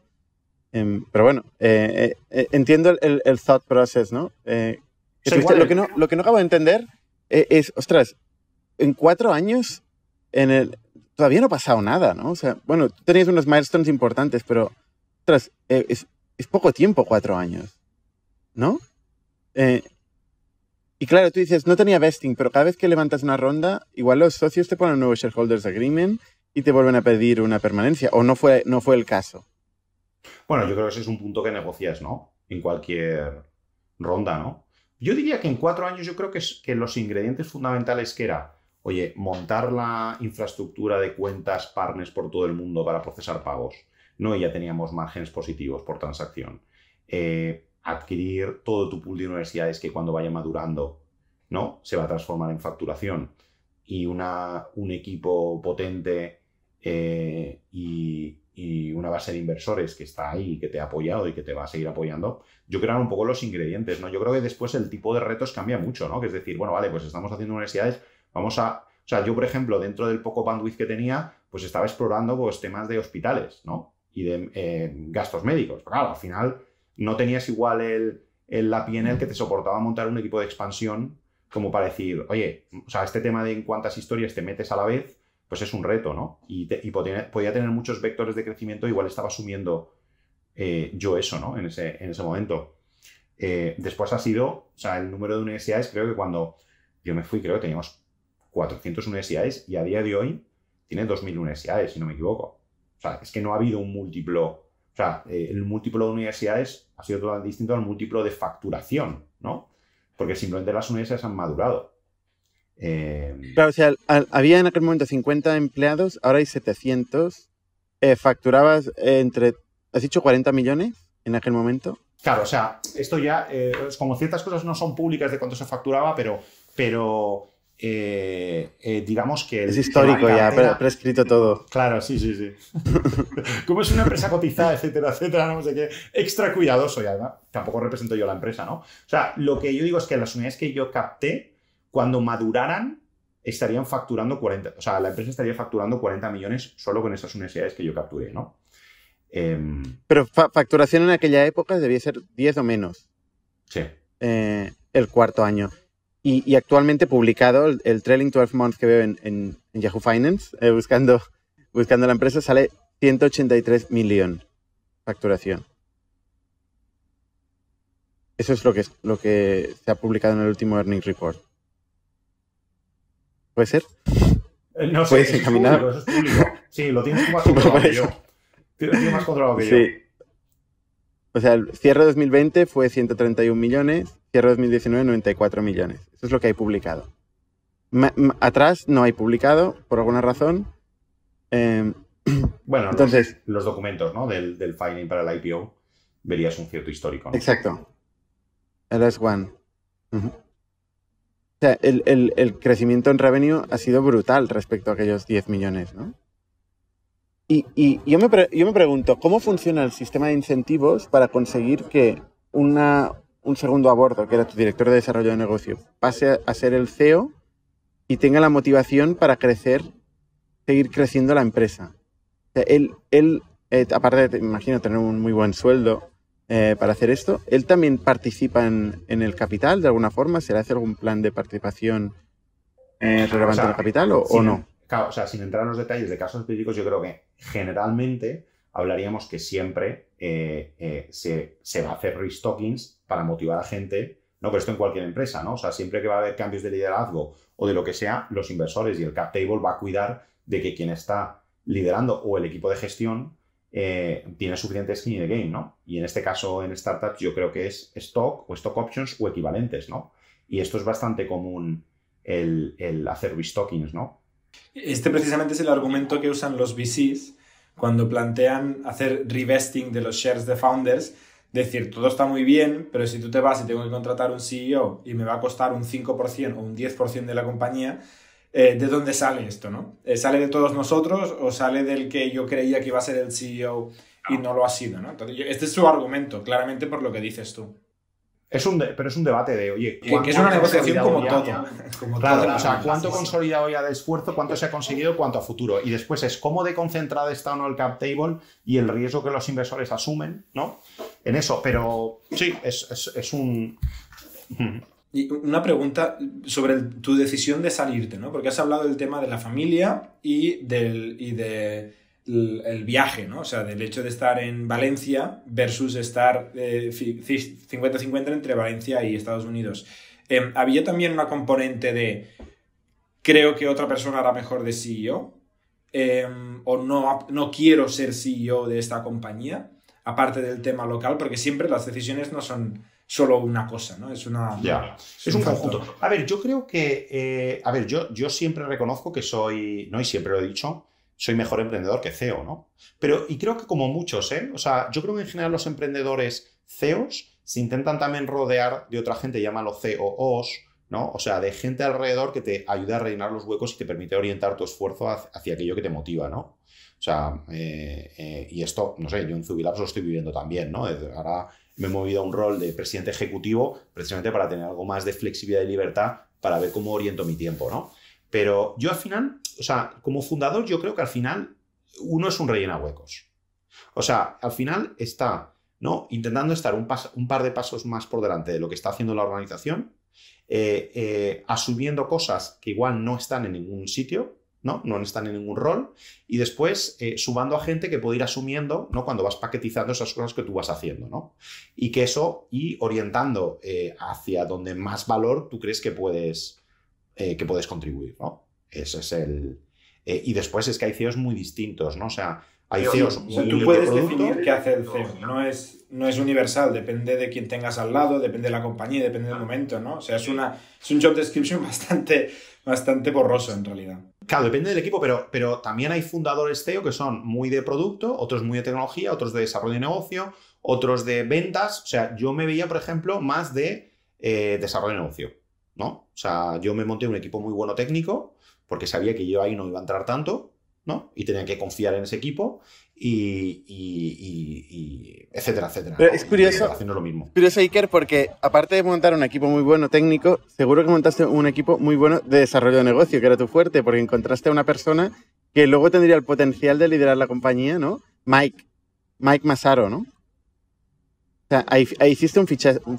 Em, pero bueno, eh, eh, eh, entiendo el, thought process, ¿no? lo, que ¿no? Lo acabo de entender es, ostras, en cuatro años en el, todavía no ha pasado nada, ¿no? O sea, bueno, tenéis tenías unos milestones importantes, pero, ostras, es, es, poco tiempo cuatro años, ¿no? Y claro, tú dices, no tenía vesting, pero cada vez que levantas una ronda, igual los socios te ponen un nuevo shareholders agreement y te vuelven a pedir una permanencia, o no fue, no fue el caso. Bueno, yo creo que ese es un punto que negocias, ¿no? En cualquier ronda, ¿no? Yo diría que en cuatro años yo creo que, es, que los ingredientes fundamentales que era, oye, montar la infraestructura de cuentas partners por todo el mundo para procesar pagos, ¿no? Y ya teníamos márgenes positivos por transacción. Eh, adquirir todo tu pool de universidades que cuando vaya madurando, ¿no? Se va a transformar en facturación. Y una, un equipo potente eh, y, una base de inversores que está ahí, que te ha apoyado y que te va a seguir apoyando, yo creo que un poco los ingredientes, ¿no? Yo creo que después el tipo de retos cambia mucho, ¿no? Que es decir, bueno, vale, pues estamos haciendo universidades, vamos a... O sea, yo, por ejemplo, dentro del poco bandwidth que tenía, pues estaba explorando pues, temas de hospitales, ¿no? Y de eh, gastos médicos. Pero claro, al final no tenías igual el, el la PNL que te soportaba montar un equipo de expansión como para decir, oye, o sea, este tema de en cuántas historias te metes a la vez, pues es un reto, ¿no? Y, podía, tener muchos vectores de crecimiento, igual estaba asumiendo eh, yo eso, ¿no? En ese, momento. Eh, después ha sido, o sea, el número de universidades, creo que cuando yo me fui, creo que teníamos 400 universidades y a día de hoy tiene 2.000 universidades, si no me equivoco. O sea, es que no ha habido un múltiplo eh, el múltiplo de universidades ha sido totalmente distinto al múltiplo de facturación, ¿no? Porque simplemente las universidades han madurado. Eh, claro, o sea, había en aquel momento 50 empleados, ahora hay 700. Eh, ¿Facturabas entre, has dicho 40 millones en aquel momento? Claro, o sea, esto ya, es como ciertas cosas no son públicas de cuánto se facturaba, pero, pero eh, eh, digamos que... es histórico ya, prescrito todo. Claro, sí, sí, sí. Como es una empresa cotizada, etcétera, etcétera, no sé qué, extra cuidadoso ya, tampoco represento yo la empresa, ¿no? O sea, lo que yo digo es que las unidades que yo capté, cuando maduraran, estarían facturando 40, o sea, la empresa estaría facturando 40 millones solo con esas unidades que yo capturé, ¿no? Em, pero facturación en aquella época debía ser 10 o menos. Sí. Eh, el cuarto año. Y, actualmente publicado el, trailing 12 months que veo en, Yahoo Finance, eh, buscando, buscando la empresa, sale 183 millones facturación. Eso es lo que, lo que se ha publicado en el último Earnings Report. ¿Puede ser? Eh, no sé, ¿Puedes encaminar? Sí, lo tienes más controlado que yo. tienes más controlado que sí. yo. O sea, el cierre de 2020 fue 131 millones Cierro 2019, 94 millones. Eso es lo que hay publicado. atrás no hay publicado, por alguna razón. Em, bueno, entonces los, documentos ¿no? del, del filing para el IPO verías un cierto histórico. Exacto. El S1. O sea, el, crecimiento en revenue ha sido brutal respecto a aquellos 10 millones, ¿no? Y, yo, yo me pregunto, ¿cómo funciona el sistema de incentivos para conseguir que una, un segundo a que era tu director de desarrollo de negocio, pase a ser el CEO y tenga la motivación para crecer, seguir creciendo la empresa. O sea, él, él eh, aparte de, imagino, tener un muy buen sueldo eh, para hacer esto, él también participa en, el capital de alguna forma, ¿se le hace algún plan de participación eh, relevante en el capital o, no? o sea, sin entrar en los detalles de casos específicos, yo creo que generalmente hablaríamos que siempre eh, eh, se, va a hacer restockings para motivar a gente, ¿no? Pero esto en cualquier empresa, ¿no? O sea, siempre que va a haber cambios de liderazgo o de lo que sea, los inversores y el cap table va a cuidar de que quien está liderando o el equipo de gestión eh, tiene suficiente skin in the game, ¿no? Y en este caso, en startups, yo creo que es stock o stock options o equivalentes, ¿no? Y esto es bastante común el, hacer restockings, ¿no? Este precisamente es el argumento que usan los VCs cuando plantean hacer revesting de los shares de founders, decir, todo está muy bien, pero si tú te vas y tengo que contratar un CEO y me va a costar un 5% o un 10% de la compañía, eh, ¿de dónde sale esto? ¿no? Eh, ¿Sale de todos nosotros o sale del que yo creía que iba a ser el CEO y ah. no lo ha sido? ¿no? este es su argumento, claramente por lo que dices tú pero es un debate de, oye, es una negociación como todo. o sea, ¿cuánto consolidado ya de esfuerzo, cuánto se ha conseguido, cuánto a futuro? Y después es cómo de concentrada está o no el cap table y el riesgo que los inversores asumen, ¿no? En eso, pero sí, es, un... Y una pregunta sobre tu decisión de salirte, ¿no? Porque has hablado del tema de la familia y, del, y de el viaje, ¿no? O sea, del hecho de estar en Valencia versus estar 50-50 eh, entre Valencia y Estados Unidos. Em, había también una componente de creo que otra persona hará mejor de CEO em, o no, no quiero ser CEO de esta compañía, aparte del tema local, porque siempre las decisiones no son solo una cosa, ¿no? Es una. es, un, conjunto. A ver, yo creo que. Eh, a ver, yo, yo siempre reconozco que soy. No, y siempre lo he dicho soy mejor emprendedor que CEO, ¿no? Pero, y creo que como muchos, ¿eh? O sea, yo creo que en general los emprendedores CEOs se intentan también rodear de otra gente, llámalo COOs, e ¿no? O sea, de gente alrededor que te ayuda a rellenar los huecos y te permite orientar tu esfuerzo hacia aquello que te motiva, ¿no? O sea, eh, eh, y esto, no sé, yo en Zubilabs lo estoy viviendo también, ¿no? ahora me he movido a un rol de presidente ejecutivo precisamente para tener algo más de flexibilidad y libertad para ver cómo oriento mi tiempo, ¿no? Pero yo al final o sea, como fundador yo creo que al final uno es un a huecos. O sea, al final está, ¿no? Intentando estar un, par de pasos más por delante de lo que está haciendo la organización, eh, eh, asumiendo cosas que igual no están en ningún sitio, ¿no? No están en ningún rol, y después eh, sumando a gente que puede ir asumiendo, ¿no? Cuando vas paquetizando esas cosas que tú vas haciendo, ¿no? Y que eso, y orientando eh, hacia donde más valor tú crees que puedes, que puedes contribuir, ¿no? Ese es el... Eh, y después es que hay CEOs muy distintos, ¿no? O sea, hay CEOs Tú puedes definir qué hace el CEO, no es, no es universal, depende de quién tengas al lado, depende de la compañía, depende del ah. momento, ¿no? O sea, es, una, es un job description bastante bastante borroso en realidad. Claro, depende del equipo, pero, pero también hay fundadores CEO que son muy de producto, otros muy de tecnología, otros de desarrollo de negocio, otros de ventas. O sea, yo me veía, por ejemplo, más de eh, desarrollo de negocio, ¿no? O sea, yo me monté un equipo muy bueno técnico, porque sabía que yo ahí no iba a entrar tanto, ¿no? Y tenía que confiar en ese equipo y, etcétera, etcétera. Pero es curioso. Haciendo lo mismo. Iker, porque aparte de montar un equipo muy bueno técnico, seguro que montaste un equipo muy bueno de desarrollo de negocio, que era tu fuerte, porque encontraste a una persona que luego tendría el potencial de liderar la compañía, ¿no? Mike, Mike Masaro, ¿no? O sea, ahí, hiciste un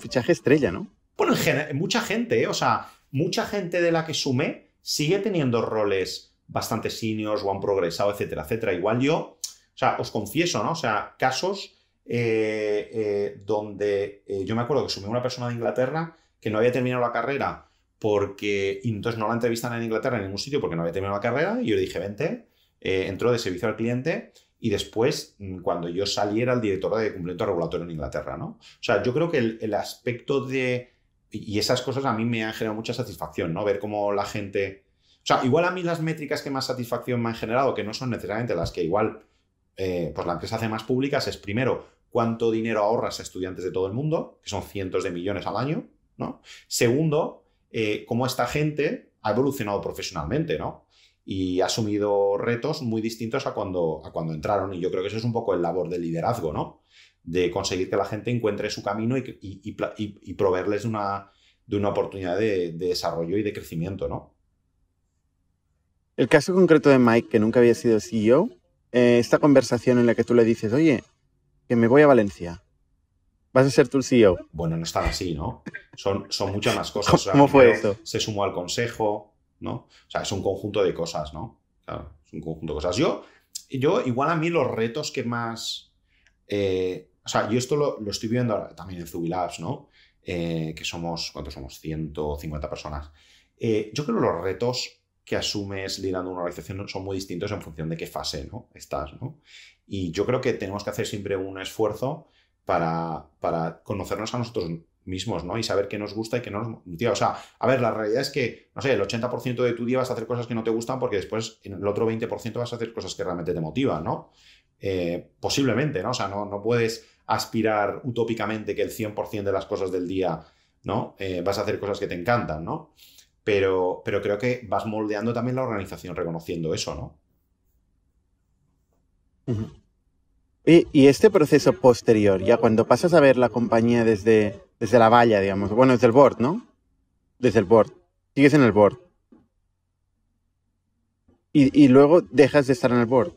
fichaje, estrella, ¿no? Bueno, en mucha gente, ¿eh? o sea, mucha gente de la que sumé sigue teniendo roles bastante seniors o han progresado, etcétera, etcétera. Igual yo, o sea, os confieso, ¿no? O sea, casos eh, eh, donde eh, yo me acuerdo que a una persona de Inglaterra que no había terminado la carrera porque, y entonces no la entrevistan en Inglaterra en ningún sitio porque no había terminado la carrera, y yo le dije, vente, entró de servicio al cliente y después, mm, cuando yo saliera, el director de cumplimiento regulatorio en Inglaterra, ¿no? O sea, yo creo que el aspecto de y esas cosas a mí me han generado mucha satisfacción, ¿no? Ver cómo la gente... O sea, igual a mí las métricas que más satisfacción me han generado, que no son necesariamente las que igual eh, pues la empresa hace más públicas, es primero cuánto dinero ahorras a estudiantes de todo el mundo, que son cientos de millones al año, ¿no? Segundo, eh, cómo esta gente ha evolucionado profesionalmente, ¿no? Y ha asumido retos muy distintos a cuando, a cuando entraron. Y yo creo que eso es un poco el labor del liderazgo, ¿no? de conseguir que la gente encuentre su camino y, proveerles de una, de una oportunidad de, desarrollo y de crecimiento, ¿no? El caso concreto de Mike, que nunca había sido CEO, eh, esta conversación en la que tú le dices, oye, que me voy a Valencia, vas a ser tú el CEO. Bueno, no están así, ¿no? Son, son muchas más cosas. O ¿Cómo fue esto? Se sumó al consejo, ¿no? O sea, es un conjunto de cosas, ¿no? Claro, es un conjunto de cosas. Yo, yo igual a mí los retos que más... Eh, o sea, yo esto lo, estoy viendo ahora, también en Zubilabs, ¿no? Eh, que somos, ¿cuántos somos? 150 personas. Eh, yo creo que los retos que asumes liderando una organización son muy distintos en función de qué fase ¿no? estás, ¿no? Y yo creo que tenemos que hacer siempre un esfuerzo para, conocernos a nosotros mismos, ¿no? Y saber qué nos gusta y qué no nos motiva. O sea, a ver, la realidad es que, no sé, el 80% de tu día vas a hacer cosas que no te gustan porque después el otro 20% vas a hacer cosas que realmente te motivan, ¿no? Eh, posiblemente, ¿no? O sea, no, no puedes aspirar utópicamente que el 100% de las cosas del día, ¿no? Eh, vas a hacer cosas que te encantan, ¿no? Pero, pero creo que vas moldeando también la organización reconociendo eso, ¿no? y, este proceso posterior, ya cuando pasas a ver la compañía desde, desde la valla, digamos, bueno, desde el board, ¿no? Desde el board. Sigues en el board. Y, y luego dejas de estar en el board.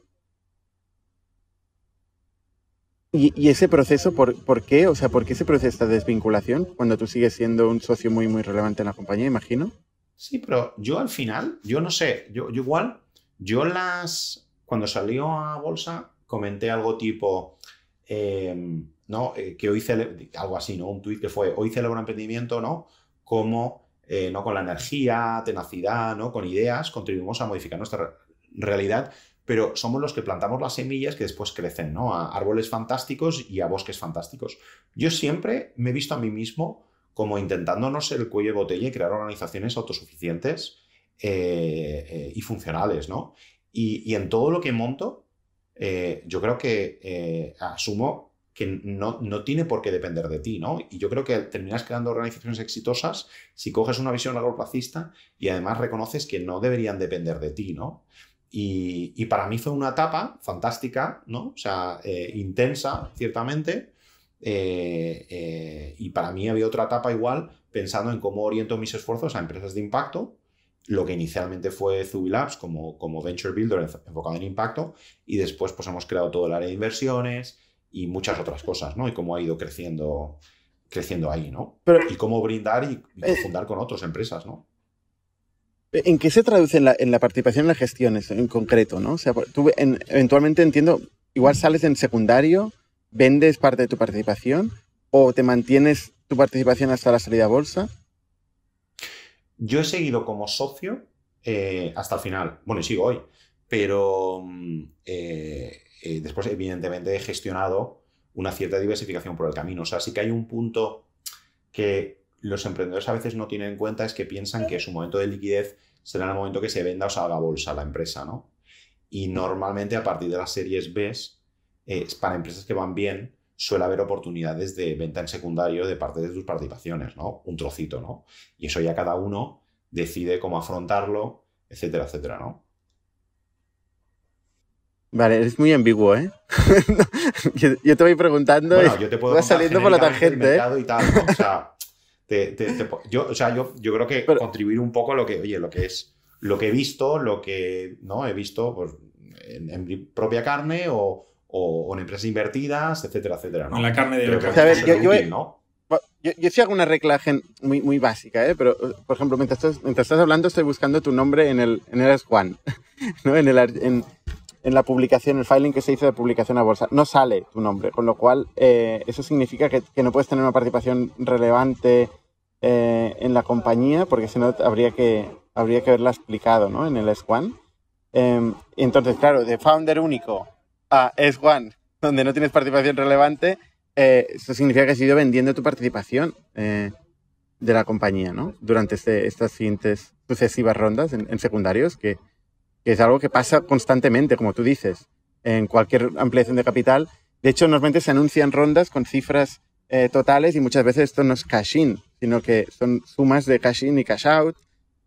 ¿Y, ese proceso por, qué? O sea, ¿por qué se produce de desvinculación cuando tú sigues siendo un socio muy, muy relevante en la compañía, imagino? Sí, pero yo al final, yo no sé, yo, igual, yo las, cuando salió a bolsa, comenté algo tipo, em, ¿no? Eh, que hoy, algo así, ¿no? Un tuit que fue, hoy celebro emprendimiento, ¿no? Como, eh, ¿no? Con la energía, tenacidad, ¿no? Con ideas, contribuimos a modificar nuestra realidad pero somos los que plantamos las semillas que después crecen, ¿no? A árboles fantásticos y a bosques fantásticos. Yo siempre me he visto a mí mismo como intentándonos el cuello de botella y crear organizaciones autosuficientes eh, eh, y funcionales, ¿no? Y, en todo lo que monto, eh, yo creo que asumo que no, no, tiene por qué depender de ti, ¿no? Y yo creo que terminas creando organizaciones exitosas si coges una visión agroplacista y además reconoces que no deberían depender de ti, ¿no? Y, para mí fue una etapa fantástica, ¿no? O sea, eh, intensa, ciertamente. Eh, eh, y para mí había otra etapa igual, pensando en cómo oriento mis esfuerzos a empresas de impacto, lo que inicialmente fue Zubilabs como, como venture builder enfocado en impacto, y después pues hemos creado todo el área de inversiones y muchas otras cosas, ¿no? Y cómo ha ido creciendo creciendo ahí, ¿no? Pero, y cómo brindar y fundar con otras empresas, ¿no? ¿En qué se traduce en la, participación en la gestión en concreto? ¿no? sea, eventualmente entiendo, igual sales en secundario, vendes parte de tu participación o te mantienes tu participación hasta la salida a bolsa. Yo he seguido como socio eh, hasta el final, bueno, y sigo hoy, pero mm, eh, eh, después evidentemente he gestionado una cierta diversificación por el camino. O sea, sí que hay un punto que los emprendedores a veces no tienen en cuenta es que piensan que su momento de liquidez será el momento que se venda o salga a bolsa la empresa, ¿no? Y normalmente a partir de las series B, eh, para empresas que van bien, suele haber oportunidades de venta en secundario de parte de tus participaciones, ¿no? Un trocito, ¿no? Y eso ya cada uno decide cómo afrontarlo, etcétera, etcétera, ¿no? Vale, eres muy ambiguo, ¿eh? yo, te voy preguntando y yo te puedo vas saliendo por la tangente, ¿eh? Y tal, O sea, te, te, yo, sea, yo, creo que contribuir un poco a lo que, oye, lo que es, lo que he visto, lo que no he visto pues, en, mi propia carne o, en empresas invertidas, etcétera, etcétera. ¿no? En la carne de lo que yo, yo, yo, sí hago una regla muy, básica, ¿eh? pero por ejemplo, mientras estás, mientras estás hablando estoy buscando tu nombre en el, en el Juan, ¿no? En el, en, en la publicación, el filing que se hizo de publicación a bolsa. No sale tu nombre, con lo cual eh, eso significa que, no puedes tener una participación relevante eh, en la compañía, porque si no habría que, habría que haberla explicado ¿no? en el S1. Em, entonces, claro, de founder único a S1, donde no tienes participación relevante, eh, eso significa que has ido vendiendo tu participación de la compañía ¿no? durante este, estas siguientes sucesivas rondas en secundarios que que es algo que pasa constantemente, como tú dices, en cualquier ampliación de capital. De hecho, normalmente se anuncian rondas con cifras eh, totales y muchas veces esto no es cash-in, sino que son sumas de cash-in y cash-out,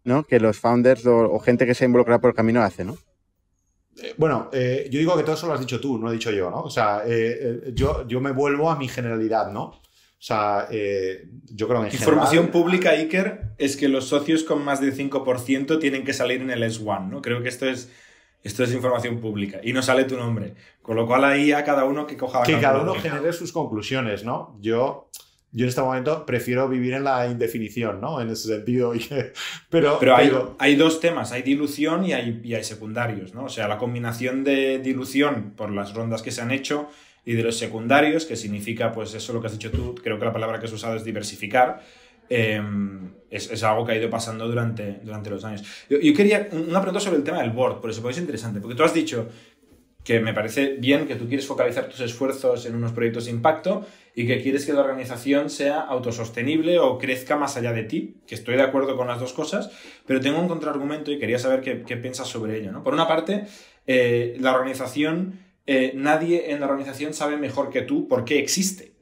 ¿no? Que los founders o, gente que se ha involucrado por el camino hace, ¿no? Eh, bueno, eh, yo digo que todo eso lo has dicho tú, no lo he dicho yo, ¿no? O sea, yo, yo me vuelvo a mi generalidad, ¿no? O sea, eh, yo creo que en Información pública, Iker, es que los socios con más de 5% tienen que salir en el S1, ¿no? Creo que esto es, esto es información pública y no sale tu nombre. Con lo cual ahí a cada uno que coja... La que cada uno genere sus conclusiones, ¿no? Yo... Yo en este momento prefiero vivir en la indefinición, ¿no? En ese sentido. pero, pero, hay, dos temas, hay dilución y hay, y hay secundarios, ¿no? O sea, la combinación de dilución por las rondas que se han hecho y de los secundarios, que significa, pues eso lo que has dicho tú, creo que la palabra que has usado es diversificar. Em, es, algo que ha ido pasando durante, durante los años. Yo, quería una pregunta sobre el tema del board, por eso es interesante, porque tú has dicho que me parece bien que tú quieres focalizar tus esfuerzos en unos proyectos de impacto y que quieres que la organización sea autosostenible o crezca más allá de ti, que estoy de acuerdo con las dos cosas, pero tengo un contraargumento y quería saber qué, piensas sobre ello. Por una parte, eh, la organización eh, nadie en la organización sabe mejor que tú por qué existe,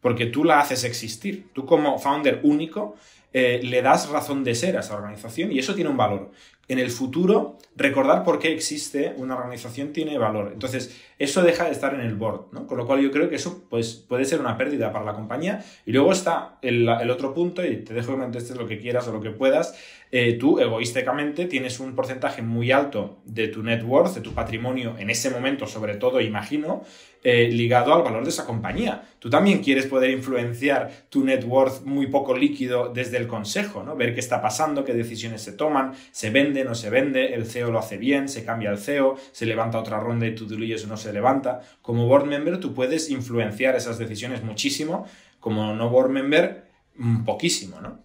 porque tú la haces existir. Tú como founder único eh, le das razón de ser a esa organización y eso tiene un valor. En el futuro, recordar por qué existe una organización tiene valor. Entonces, eso deja de estar en el board, Con lo cual yo creo que eso pues, puede ser una pérdida para la compañía. Y luego está el, el otro punto, y te dejo que me contestes lo que quieras o lo que puedas, eh, tú egoísticamente tienes un porcentaje muy alto de tu net worth, de tu patrimonio, en ese momento sobre todo, imagino, eh, ligado al valor de esa compañía. Tú también quieres poder influenciar tu net worth muy poco líquido desde el consejo, ¿no? Ver qué está pasando, qué decisiones se toman, se vende, no se vende, el CEO lo hace bien, se cambia el CEO, se levanta otra ronda y tú diluyes o no se levanta. Como board member tú puedes influenciar esas decisiones muchísimo, como no board member, mm, poquísimo, ¿no?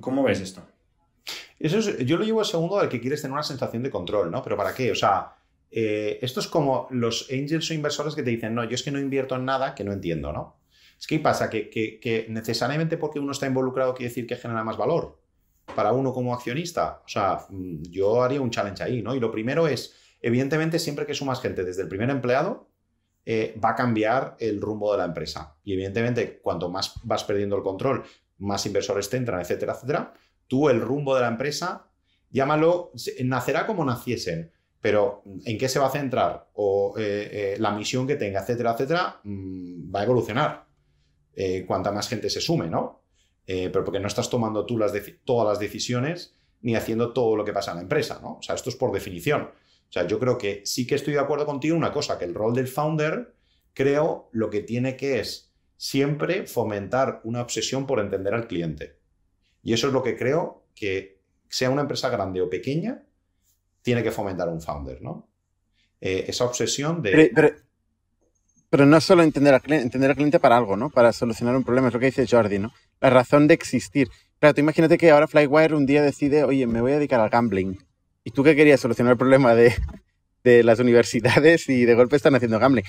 ¿Cómo ves esto? Eso yo lo llevo al segundo al que quieres tener una sensación de control, ¿no? Pero ¿para qué? O sea, eh, esto es como los angels o inversores que te dicen, no, yo es que no invierto en nada que no entiendo, ¿no? Es que pasa? Que, necesariamente porque uno está involucrado quiere decir que genera más valor para uno como accionista. O sea, mm, yo haría un challenge ahí, ¿no? Y lo primero es, evidentemente, siempre que sumas gente desde el primer empleado, eh, va a cambiar el rumbo de la empresa. Y evidentemente, cuanto más vas perdiendo el control, más inversores te entran, etcétera, etcétera tú el rumbo de la empresa, llámalo, nacerá como naciesen, pero en qué se va a centrar o eh, eh, la misión que tenga, etcétera, etcétera, mm, va a evolucionar. Eh, cuanta más gente se sume, ¿no? pero porque no estás tomando tú todas las decisiones ni haciendo todo lo que pasa en la empresa, ¿no? O sea, esto es por definición. O sea, yo creo que sí que estoy de acuerdo contigo en una cosa, que el rol del founder, creo, lo que tiene que es siempre fomentar una obsesión por entender al cliente. Y eso es lo que creo que, sea una empresa grande o pequeña, tiene que fomentar un founder, ¿no? Eh, esa obsesión de... Pero, no solo entender al, cliente, entender al cliente para algo, ¿no? Para solucionar un problema, es lo que dice Jordi, ¿no? La razón de existir. Claro, tú imagínate que ahora Flywire un día decide, oye, me voy a dedicar al gambling. ¿Y tú qué querías? Solucionar el problema de, de las universidades y de golpe están haciendo gambling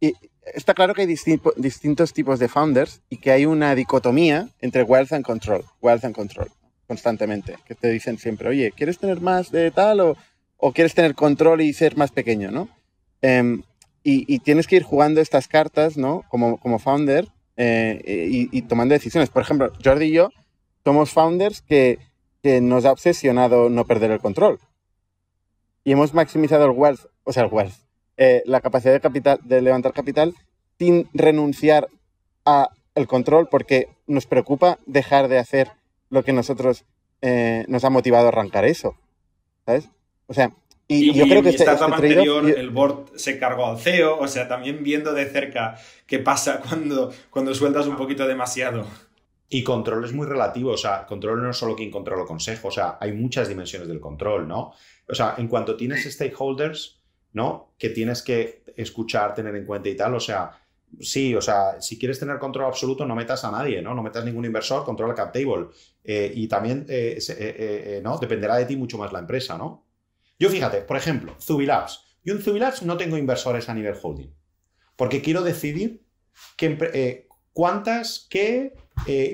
y está claro que hay distintos tipos de founders y que hay una dicotomía entre wealth and control, wealth and control, constantemente, que te dicen siempre, oye, ¿quieres tener más de tal o, quieres tener control y ser más pequeño, no? Em, y, tienes que ir jugando estas cartas, ¿no? Como, como founder eh, y, tomando decisiones. Por ejemplo, Jordi y yo somos founders que, que nos ha obsesionado no perder el control. Y hemos maximizado el wealth, o sea, el wealth, eh, la capacidad de, capital, de levantar capital sin renunciar al control porque nos preocupa dejar de hacer lo que nosotros eh, nos ha motivado a arrancar eso. ¿Sabes? O sea, y, yo creo que este, este anterior el board se cargó al CEO, o sea, también viendo de cerca qué pasa cuando, cuando sueltas un poquito demasiado. Y control es muy relativo, o sea, control no es solo quien controla el consejo, o sea, hay muchas dimensiones del control, ¿no? O sea, en cuanto tienes stakeholders, ¿no? Que tienes que escuchar, tener en cuenta y tal. O sea, sí, o sea, si quieres tener control absoluto, no metas a nadie, ¿no? No metas ningún inversor, controla el cap table. Eh, y también, eh, eh, ¿no? Dependerá de ti mucho más la empresa, ¿no? Yo fíjate, por ejemplo, Zubilabs. Yo en Zubilabs no tengo inversores a nivel holding, porque quiero decidir cuántas, qué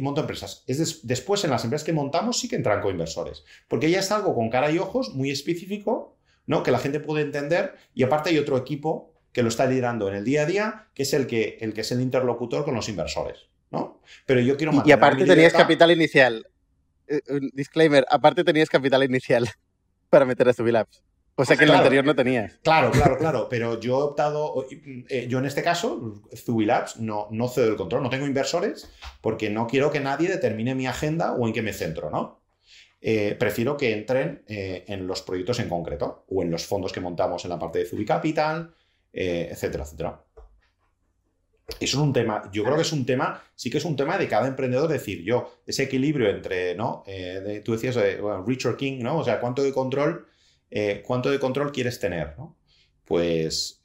monto empresas. Es después en las empresas que montamos sí que entran con inversores porque ya es algo con cara y ojos muy específico ¿no? que la gente puede entender. Y aparte hay otro equipo que lo está liderando en el día a día, que es el que, el que es el interlocutor con los inversores. ¿no? Pero yo quiero Y aparte tenías capital inicial. Eh, disclaimer, aparte tenías capital inicial para meter a Subilabs. O sea que en el anterior no tenías. Claro, claro, claro. Pero yo he optado. Eh, yo en este caso, Zubilabs, no, no cedo el control. No tengo inversores porque no quiero que nadie determine mi agenda o en qué me centro, ¿no? Eh, prefiero que entren eh, en los proyectos en concreto o en los fondos que montamos en la parte de Zubi Capital, eh, etcétera, etcétera. Eso es un tema, yo creo que es un tema, sí que es un tema de cada emprendedor, decir, yo, ese equilibrio entre, ¿no? tú decías, Richard King, ¿no? O sea, ¿cuánto de control, cuánto de control quieres tener, ¿no? Pues,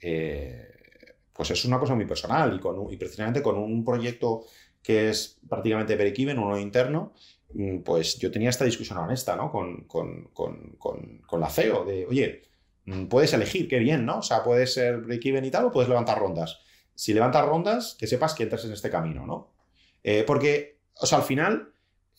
pues es una cosa muy personal y, con precisamente con un proyecto que es prácticamente break uno interno, Mm, pues yo tenía esta discusión honesta, ¿no? Con, la CEO, de, oye, mm, puedes elegir, qué bien, ¿no? O sea, puedes ser break y tal, o puedes levantar rondas. Si levantas rondas, que sepas que entras en este camino, ¿no? Eh, porque, o sea, al final,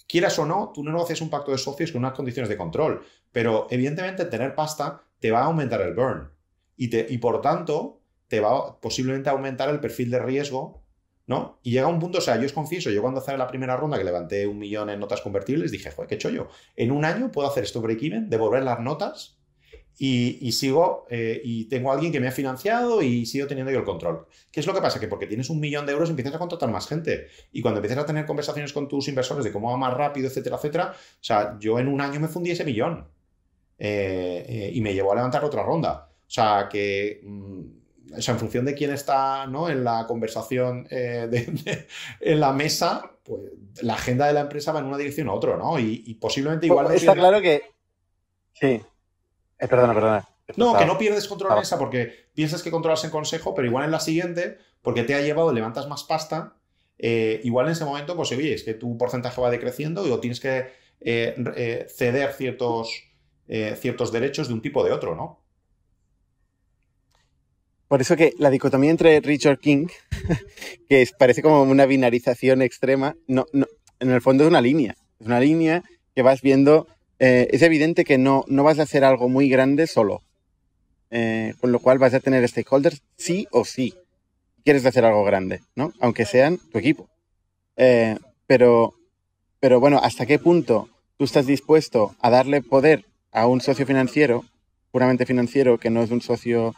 quieras o no, tú no haces un pacto de socios con unas condiciones de control, pero evidentemente tener pasta te va a aumentar el burn y, te, y por tanto, te va a posiblemente aumentar el perfil de riesgo ¿no? Y llega un punto, o sea, yo os confieso, yo cuando hace la primera ronda que levanté un millón en notas convertibles, dije, joder, qué chollo, en un año puedo hacer esto break-even, devolver las notas y, sigo, eh, y tengo a alguien que me ha financiado y sigo teniendo yo el control. ¿Qué es lo que pasa? Que porque tienes un millón de euros empiezas a contratar más gente y cuando empiezas a tener conversaciones con tus inversores de cómo va más rápido, etcétera, etcétera, o sea, yo en un año me fundí ese millón eh, eh, y me llevó a levantar otra ronda. O sea, que... Mm, o en función de quién está ¿no? en la conversación, eh, en la mesa, pues la agenda de la empresa va en una dirección u otra, ¿no? Y, posiblemente pues, igual... está claro que... Sí. Eh, perdona, perdona. No, que no pierdes control en esa porque piensas que controlas en consejo, pero igual en la siguiente, porque te ha llevado, levantas más pasta, eh, igual en ese momento, pues oye, es que tu porcentaje va decreciendo y o tienes que ceder ciertos, ciertos derechos de un tipo o de otro, ¿no? Por eso que la dicotomía entre Richard King, que parece como una binarización extrema, no, no, en el fondo es una línea. Es una línea que vas viendo. Eh, es evidente que no, no vas a hacer algo muy grande solo. Eh, con lo cual vas a tener stakeholders sí o sí. Quieres hacer algo grande, ¿no? Aunque sean tu equipo. Eh, pero, pero bueno, ¿hasta qué punto tú estás dispuesto a darle poder a un socio financiero, puramente financiero, que no es un socio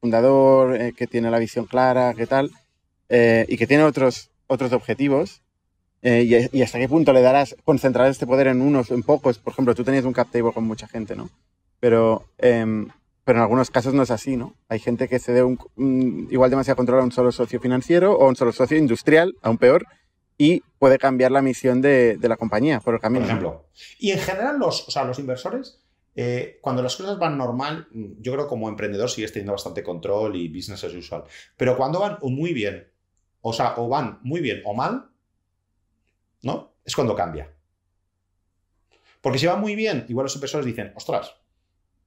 fundador, eh, que tiene la visión clara, qué tal, eh, y que tiene otros, otros objetivos, eh, y, hasta qué punto le darás, concentrar este poder en unos, en pocos. Por ejemplo, tú tenías un cap con mucha gente, ¿no? Pero, em, pero en algunos casos no es así, ¿no? Hay gente que cede un, igual demasiado control a un solo socio financiero o a un solo socio industrial, aún peor, y puede cambiar la misión de, la compañía por el camino. Por ejemplo. Y en general, los, o sea, los inversores eh, cuando las cosas van normal, mm, yo creo que como emprendedor sigues teniendo bastante control y business as usual. Pero cuando van o muy bien, o sea, o van muy bien o mal, ¿no? Es cuando cambia. Porque si va muy bien, igual los inversores dicen, ostras,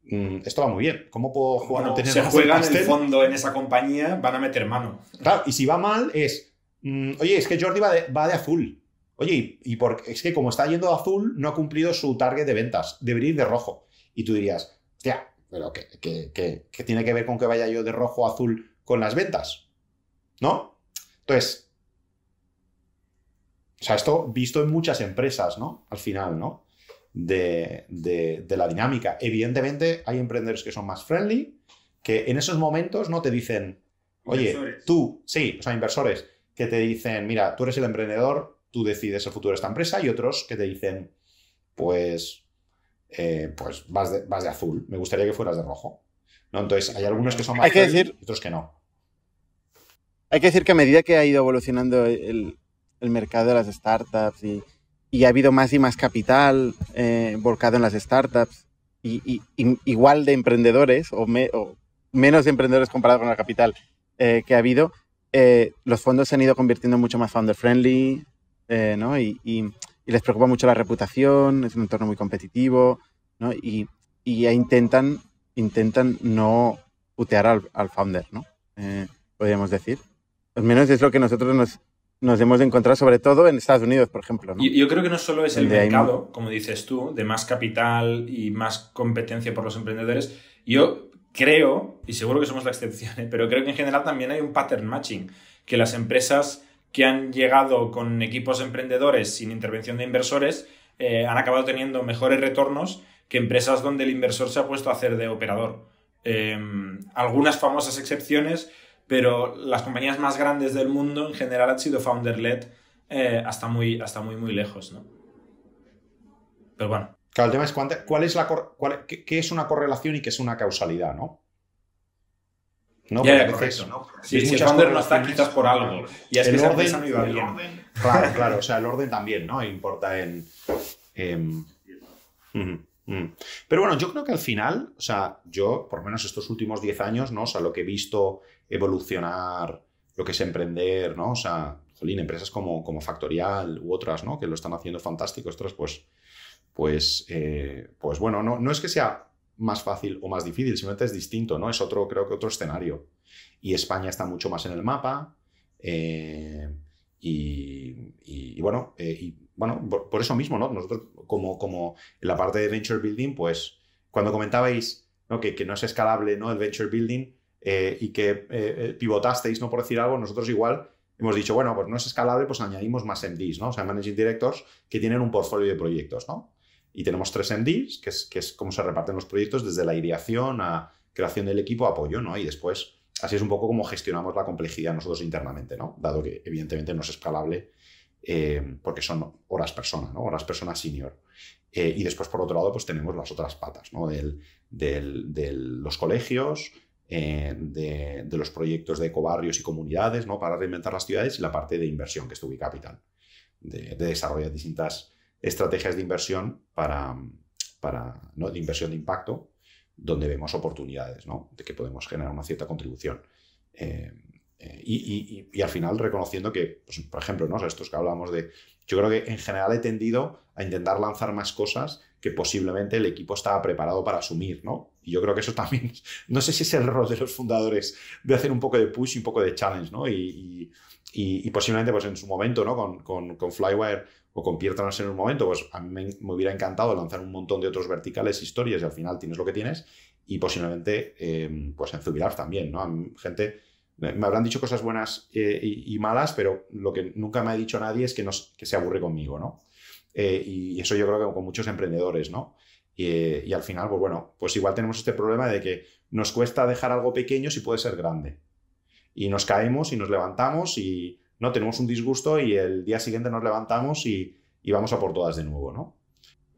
mm, esto va muy bien. ¿Cómo puedo jugar no, a tener Se juegan en el fondo en esa compañía, van a meter mano. Claro, y si va mal es, mm, oye, es que Jordi va de, azul. Oye, y, y porque, es que como está yendo de azul, no ha cumplido su target de ventas. Debería ir de rojo. Y tú dirías, tía, pero ¿qué, tiene que ver con que vaya yo de rojo a azul con las ventas? ¿No? Entonces, o sea, esto visto en muchas empresas, ¿no? Al final, ¿no? De, la dinámica. Evidentemente, hay emprendedores que son más friendly, que en esos momentos no te dicen, oye, tú, sí, o sea, inversores, que te dicen, mira, tú eres el emprendedor, tú decides el futuro de esta empresa, y otros que te dicen, pues eh, pues vas de, de, azul. Me gustaría que fueras de rojo. ¿No? Entonces, hay algunos que son más hay que decir, otros que no. Hay que decir que a medida que ha ido evolucionando el, mercado de las startups y, ha habido más y más capital eh, volcado en las startups y, igual de emprendedores o, menos emprendedores comparado con la capital eh, que ha habido, los fondos se han ido convirtiendo mucho más founder friendly, ¿no? Y, y les preocupa mucho la reputación, es un entorno muy competitivo, ¿no? Y, y intentan, intentan no putear al, al founder, ¿no? Eh, podríamos decir. Al menos es lo que nosotros nos, nos hemos encontrado, sobre todo en Estados Unidos, por ejemplo. Yo, creo que no solo es el mercado, como dices tú, de más capital y más competencia por los emprendedores. Yo creo, y seguro que somos la excepción, ¿eh? pero creo que en general también hay un pattern matching, que las empresas que han llegado con equipos emprendedores sin intervención de inversores eh, han acabado teniendo mejores retornos que empresas donde el inversor se ha puesto a hacer de operador. Em, algunas famosas excepciones, pero las compañías más grandes del mundo en general han sido founder-led eh, hasta, muy, muy, muy lejos. ¿no? Pero bueno. Claro, el tema es cuál es la, cuál, qué es una correlación y qué es una causalidad, ¿no? ¿no? ya, si el no está, por algo. Y es el orden, Claro, claro. O sea, el orden también, ¿no? Importa en... Em, pero bueno, yo creo que al final, o sea, yo, por lo menos estos últimos 10 años, ¿no? O sea, lo que he visto evolucionar, lo que es emprender, ¿no? O sea, jolín, empresas como, como Factorial u otras, ¿no? Que lo están haciendo fantástico, otras pues, pues, eh, pues bueno, no, no es que sea más fácil o más difícil, simplemente es distinto, ¿no? Es otro, creo que otro escenario. Y España está mucho más en el mapa. Eh, y, bueno, eh, y, bueno por, eso mismo, ¿no? Nosotros, como, como en la parte de Venture Building, pues cuando comentabais Que, no es escalable ¿no? el Venture Building eh, y que pivotasteis, ¿no? Por decir algo, nosotros igual hemos dicho, bueno, pues no es escalable, pues añadimos más MDs, ¿no? O sea, Managing Directors que tienen un portfolio de proyectos, ¿no? Y tenemos tres MDs, que es, que es cómo se reparten los proyectos desde la ideación a creación del equipo, apoyo, ¿no? Y después, así es un poco como gestionamos la complejidad nosotros internamente, ¿no? Dado que evidentemente no es escalable eh, porque son horas persona, ¿no? Horas persona senior. Eh, y después, por otro lado, pues tenemos las otras patas, ¿no? Del, del, los colegios, eh, de, los proyectos de ecobarrios y comunidades, ¿no? Para reinventar las ciudades y la parte de inversión, que es tu capital, de, de desarrollar distintas estrategias de inversión para, para ¿no? de inversión de impacto, donde vemos oportunidades, De que podemos generar una cierta contribución. Eh, eh, y, al final reconociendo que, pues, por ejemplo, ¿no? estos que hablamos de. Yo creo que en general he tendido a intentar lanzar más cosas que posiblemente el equipo estaba preparado para asumir, ¿no? Y yo creo que eso también, no sé si es el rol de los fundadores de hacer un poco de push y un poco de challenge, ¿no? Y, y, y posiblemente, pues en su momento, Con, con, con Flywire o con en un momento, pues a mí me, hubiera encantado lanzar un montón de otros verticales, e historias y al final tienes lo que tienes y posiblemente em, pues en Zubilar también, ¿no? gente, me habrán dicho cosas buenas eh, y, malas, pero lo que nunca me ha dicho nadie es que, nos, que se aburre conmigo, ¿no? Eh, y eso yo creo que con muchos emprendedores, ¿no? Y, eh, y, al final, pues bueno, pues igual tenemos este problema de que nos cuesta dejar algo pequeño si puede ser grande. Y nos caemos y nos levantamos y tenemos un disgusto y el día siguiente nos levantamos y, vamos a por todas de nuevo, ¿no?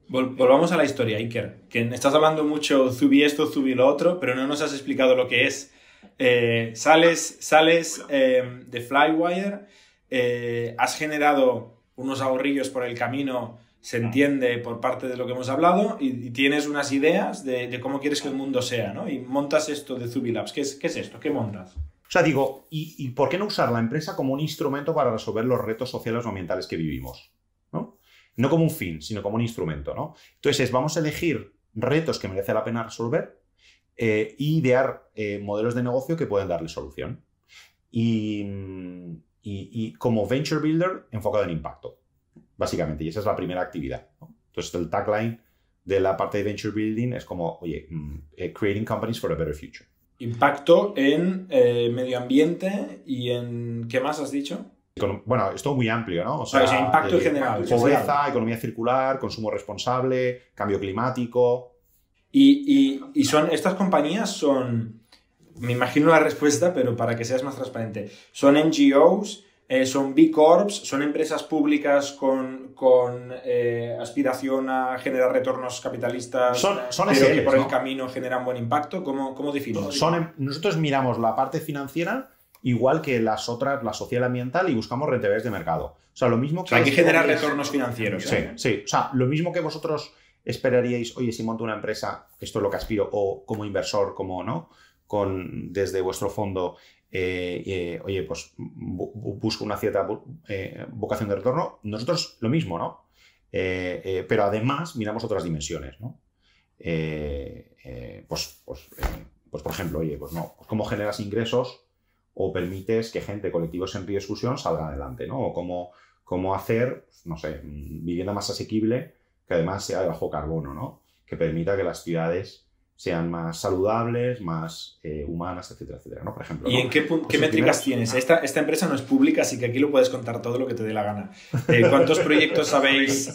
volvamos a la historia, Iker, que estás hablando mucho Zubi esto, Zubi lo otro, pero no nos has explicado lo que es. Eh, sales sales em, de Flywire, eh, has generado unos ahorrillos por el camino, se entiende por parte de lo que hemos hablado, y, tienes unas ideas de, cómo quieres que el mundo sea, ¿no? Y montas esto de Zubi Labs. ¿Qué es, qué es esto? ¿Qué montas? O sea, digo, ¿y, por qué no usar la empresa como un instrumento para resolver los retos sociales o ambientales que vivimos? ¿no? no como un fin, sino como un instrumento. ¿no? Entonces, vamos a elegir retos que merece la pena resolver e idear eh, modelos de negocio que pueden darle solución. Y, como venture builder, enfocado en impacto, básicamente. Y esa es la primera actividad. Entonces, el tagline de la parte de venture building es como, oye, mm, eh, creating companies for a better future. Impacto en eh, medio ambiente y en... ¿Qué más has dicho? Bueno, esto es muy amplio, ¿no? O sea, impacto eh, general. Pobreza, economía circular, consumo responsable, cambio climático. Y, y, son, estas compañías son, me imagino la respuesta, pero para que seas más transparente, son NGOs eh, son B Corps, son empresas públicas con, con eh, aspiración a generar retornos capitalistas, son, son pero que por el camino generan buen impacto. ¿Cómo, cómo definimos? Son, em, nosotros miramos la parte financiera igual que las otras, la social ambiental, y buscamos rentabilidades de mercado. O sea, lo mismo que... hay que generar retornos financieros. Sí, ¿eh? sí. O sea, lo mismo que vosotros esperaríais, oye, si monto una empresa, esto es lo que aspiro, o como inversor, como no, con, desde vuestro fondo, eh, eh, oye, pues busco una cierta eh, vocación de retorno, nosotros lo mismo, ¿no? pero además miramos otras dimensiones, ¿no? pues, pues, pues, por ejemplo, oye, pues no, pues, ¿cómo generas ingresos o permites que gente, colectivos en riesgo salga adelante, ¿no? O cómo, hacer, pues, no sé, mm, vivienda más asequible que además sea de bajo carbono, ¿no? Que permita que las ciudades sean más saludables, más eh, humanas, etcétera, etcétera. ¿no? Por ejemplo, ¿Y en qué, pues métricas tienes? Esta, empresa no es pública, así que aquí lo puedes contar todo lo que te dé la gana. Eh, ¿Cuántos proyectos habéis,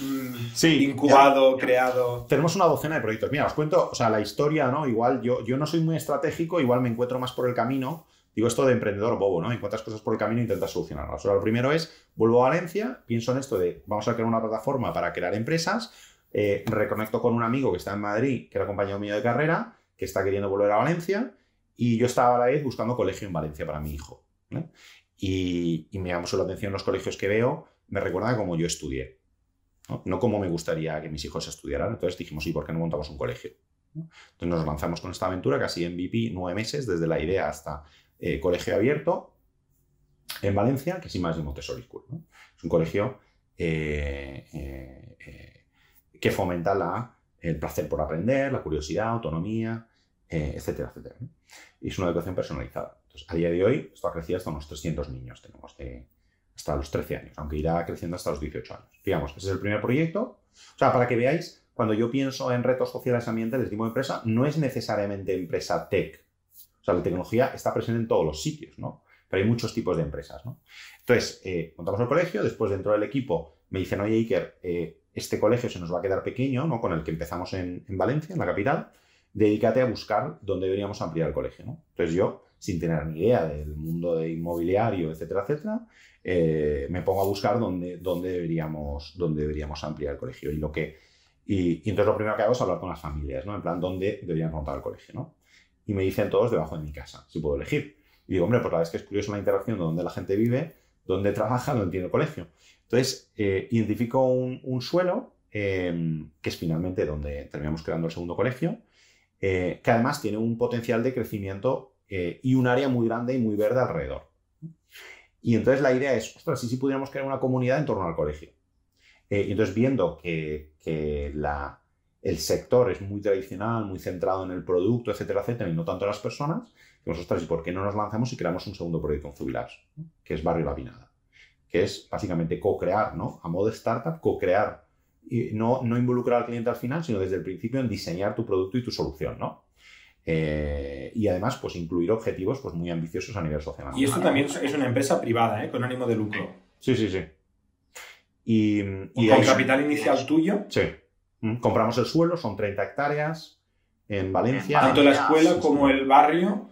mm, incubado, creado? Tenemos una docena de proyectos. Mira, os cuento, o sea, la historia, ¿no? Igual yo, no soy muy estratégico, igual me encuentro más por el camino. Digo esto de emprendedor bobo, ¿no? Encuentras cosas por el camino e intentas solucionarlas. O sea, lo primero es, vuelvo a Valencia, pienso en esto de, vamos a crear una plataforma para crear empresas, eh, reconecto con un amigo que está en Madrid, que era compañero mío de carrera, que está queriendo volver a Valencia, y yo estaba a la vez buscando colegio en Valencia para mi hijo. Y, me llamó su la atención los colegios que veo, me recuerda como yo estudié, ¿no? como me gustaría que mis hijos estudiaran. Entonces dijimos, ¿y por qué no montamos un colegio? Entonces nos lanzamos con esta aventura, casi MVP, nueve meses, desde la idea hasta eh, colegio abierto en Valencia, que sí más de Montessori School. Es un colegio eh, que fomenta el placer por aprender, la curiosidad, autonomía, etc. Eh, etcétera, etcétera. Y es una educación personalizada. a día de hoy, esto ha crecido hasta unos 300 niños, tenemos eh, hasta los 13 años, aunque irá creciendo hasta los 18 años. Digamos, ese es el primer proyecto. O sea, para que veáis, cuando yo pienso en retos sociales ambientales tipo empresa, no es necesariamente empresa tech. O sea, la tecnología está presente en todos los sitios, ¿no? Pero hay muchos tipos de empresas, ¿no? Entonces, contamos eh, montamos el colegio, después dentro del equipo me dicen, oye Iker, este colegio se nos va a quedar pequeño, Con el que empezamos en, Valencia, en la capital, dedícate a buscar dónde deberíamos ampliar el colegio, ¿no? Entonces yo, sin tener ni idea del mundo de inmobiliario, etcétera, etcétera, eh, me pongo a buscar dónde, dónde, deberíamos, dónde deberíamos ampliar el colegio. Y, lo que, y, entonces lo primero que hago es hablar con las familias, ¿no? En plan, ¿dónde deberían montar el colegio, ¿no? Y me dicen todos debajo de mi casa, si puedo elegir. Y digo, hombre, pues la vez que es curioso la interacción de dónde la gente vive, dónde trabaja, dónde tiene el colegio. Entonces, eh, identifico un, suelo, em, que es finalmente donde terminamos creando el segundo colegio, eh, que además tiene un potencial de crecimiento eh, y un área muy grande y muy verde alrededor. Y entonces la idea es, ostras, si ¿sí, pudiéramos crear una comunidad en torno al colegio. Eh, y entonces viendo que, la, el sector es muy tradicional, muy centrado en el producto, etcétera, etcétera, y no tanto en las personas, dijimos, ostras, ¿y por qué no nos lanzamos y creamos un segundo proyecto en Zubilars, que es Barrio Binada que es básicamente co-crear, ¿no? A modo startup, co-crear. Y no, no involucrar al cliente al final, sino desde el principio en diseñar tu producto y tu solución, ¿no? Eh, y además, pues incluir objetivos pues, muy ambiciosos a nivel social. Y esto también es una empresa privada, ¿eh? con ánimo de lucro. Sí, sí, sí. Y, con capital inicial tuyo. Sí. Mm, compramos el suelo, son 30 hectáreas en Valencia. Tanto la ah, escuela como el barrio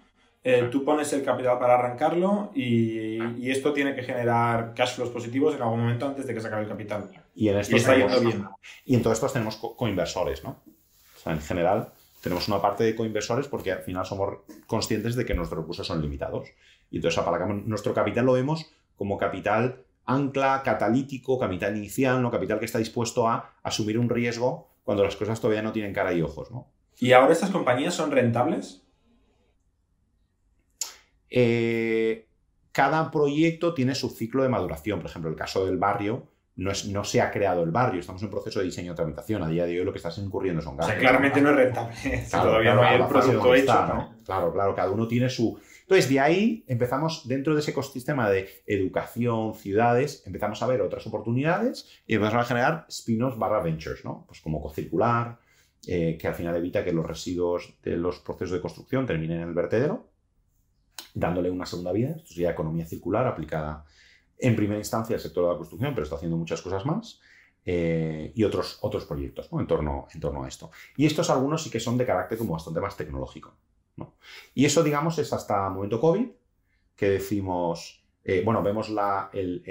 eh, tú pones el capital para arrancarlo y, esto tiene que generar cash flows positivos en algún momento antes de que se acabe el capital. Y, en estos Y en todo esto tenemos coinversores, ¿no? O sea, en general tenemos una parte de coinversores porque al final somos conscientes de que nuestros recursos son limitados. Y entonces apalancamos nuestro capital, lo vemos como capital ancla, catalítico, capital inicial, ¿no? capital que está dispuesto a asumir un riesgo cuando las cosas todavía no tienen cara y ojos. ¿no? ¿Y ahora estas compañías son rentables? Eh, cada proyecto tiene su ciclo de maduración. Por ejemplo, el caso del barrio, no, es, no, se ha creado el barrio, estamos en un proceso de diseño de tramitación. A día de hoy lo que estás incurriendo son gastos. claramente no es rentable. todavía no hay el producto hecho. Claro, claro, cada uno tiene su. Entonces, de ahí empezamos, dentro de ese ecosistema de educación, ciudades, empezamos a ver otras oportunidades y empezamos a generar spin-offs barra ventures, ¿no? Pues como cocircular, eh, que al final evita que los residuos de los procesos de construcción terminen en el vertedero dándole una segunda vida. Esto sería economía circular aplicada en primera instancia al sector de la construcción, pero está haciendo muchas cosas más. Eh, y otros, otros proyectos en, torno, en torno a esto. Y estos algunos sí que son de carácter como bastante más tecnológico. Y eso, digamos, es hasta el momento COVID, que decimos, eh, bueno, vemos la, el,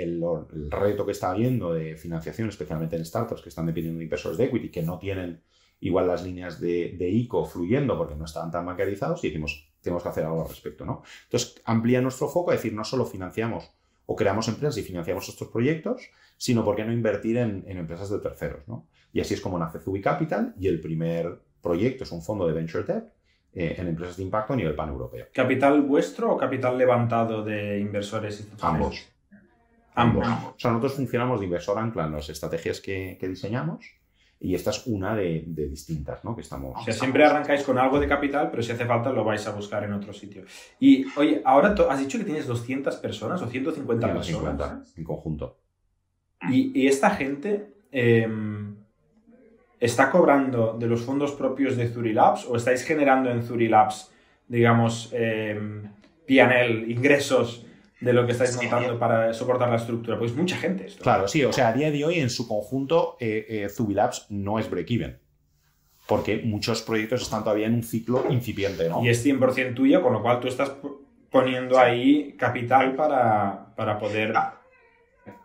reto que está habiendo de financiación, especialmente en startups que están dependiendo de inversores de equity, que no tienen igual las líneas de, de ICO fluyendo porque no estaban tan bancarizados, y decimos, tenemos que hacer algo al respecto, ¿no? Entonces, amplía nuestro foco, es decir, no solo financiamos o creamos empresas y financiamos estos proyectos, sino por qué no invertir en, empresas de terceros, Y así es como nace Zubi Capital y el primer proyecto es un fondo de Venture Tech eh, en empresas de impacto a nivel pan-europeo. ¿Capital vuestro o capital levantado de inversores Ambos. Ambos. O sea, nosotros funcionamos de inversor ancla en las estrategias que diseñamos y esta es una de, distintas, ¿no? Que estamos. O sea, siempre arrancáis con algo de capital, pero si hace falta lo vais a buscar en otro sitio. Y oye, ahora has dicho que tienes 200 personas o 150 personas. personas. en conjunto. Y, esta gente. Em, ¿Está cobrando de los fondos propios de Zurilabs o estáis generando en Zurilabs, digamos, eh, em, PNL, ingresos de lo que estáis montando para soportar la estructura? Pues mucha gente. Claro, sí, o sea, a día de hoy en su conjunto eh, eh Zubilabs no es break-even. Porque muchos proyectos están todavía en un ciclo incipiente, ¿no? Y es 100% tuyo, con lo cual tú estás poniendo ahí capital para, poder... Ah.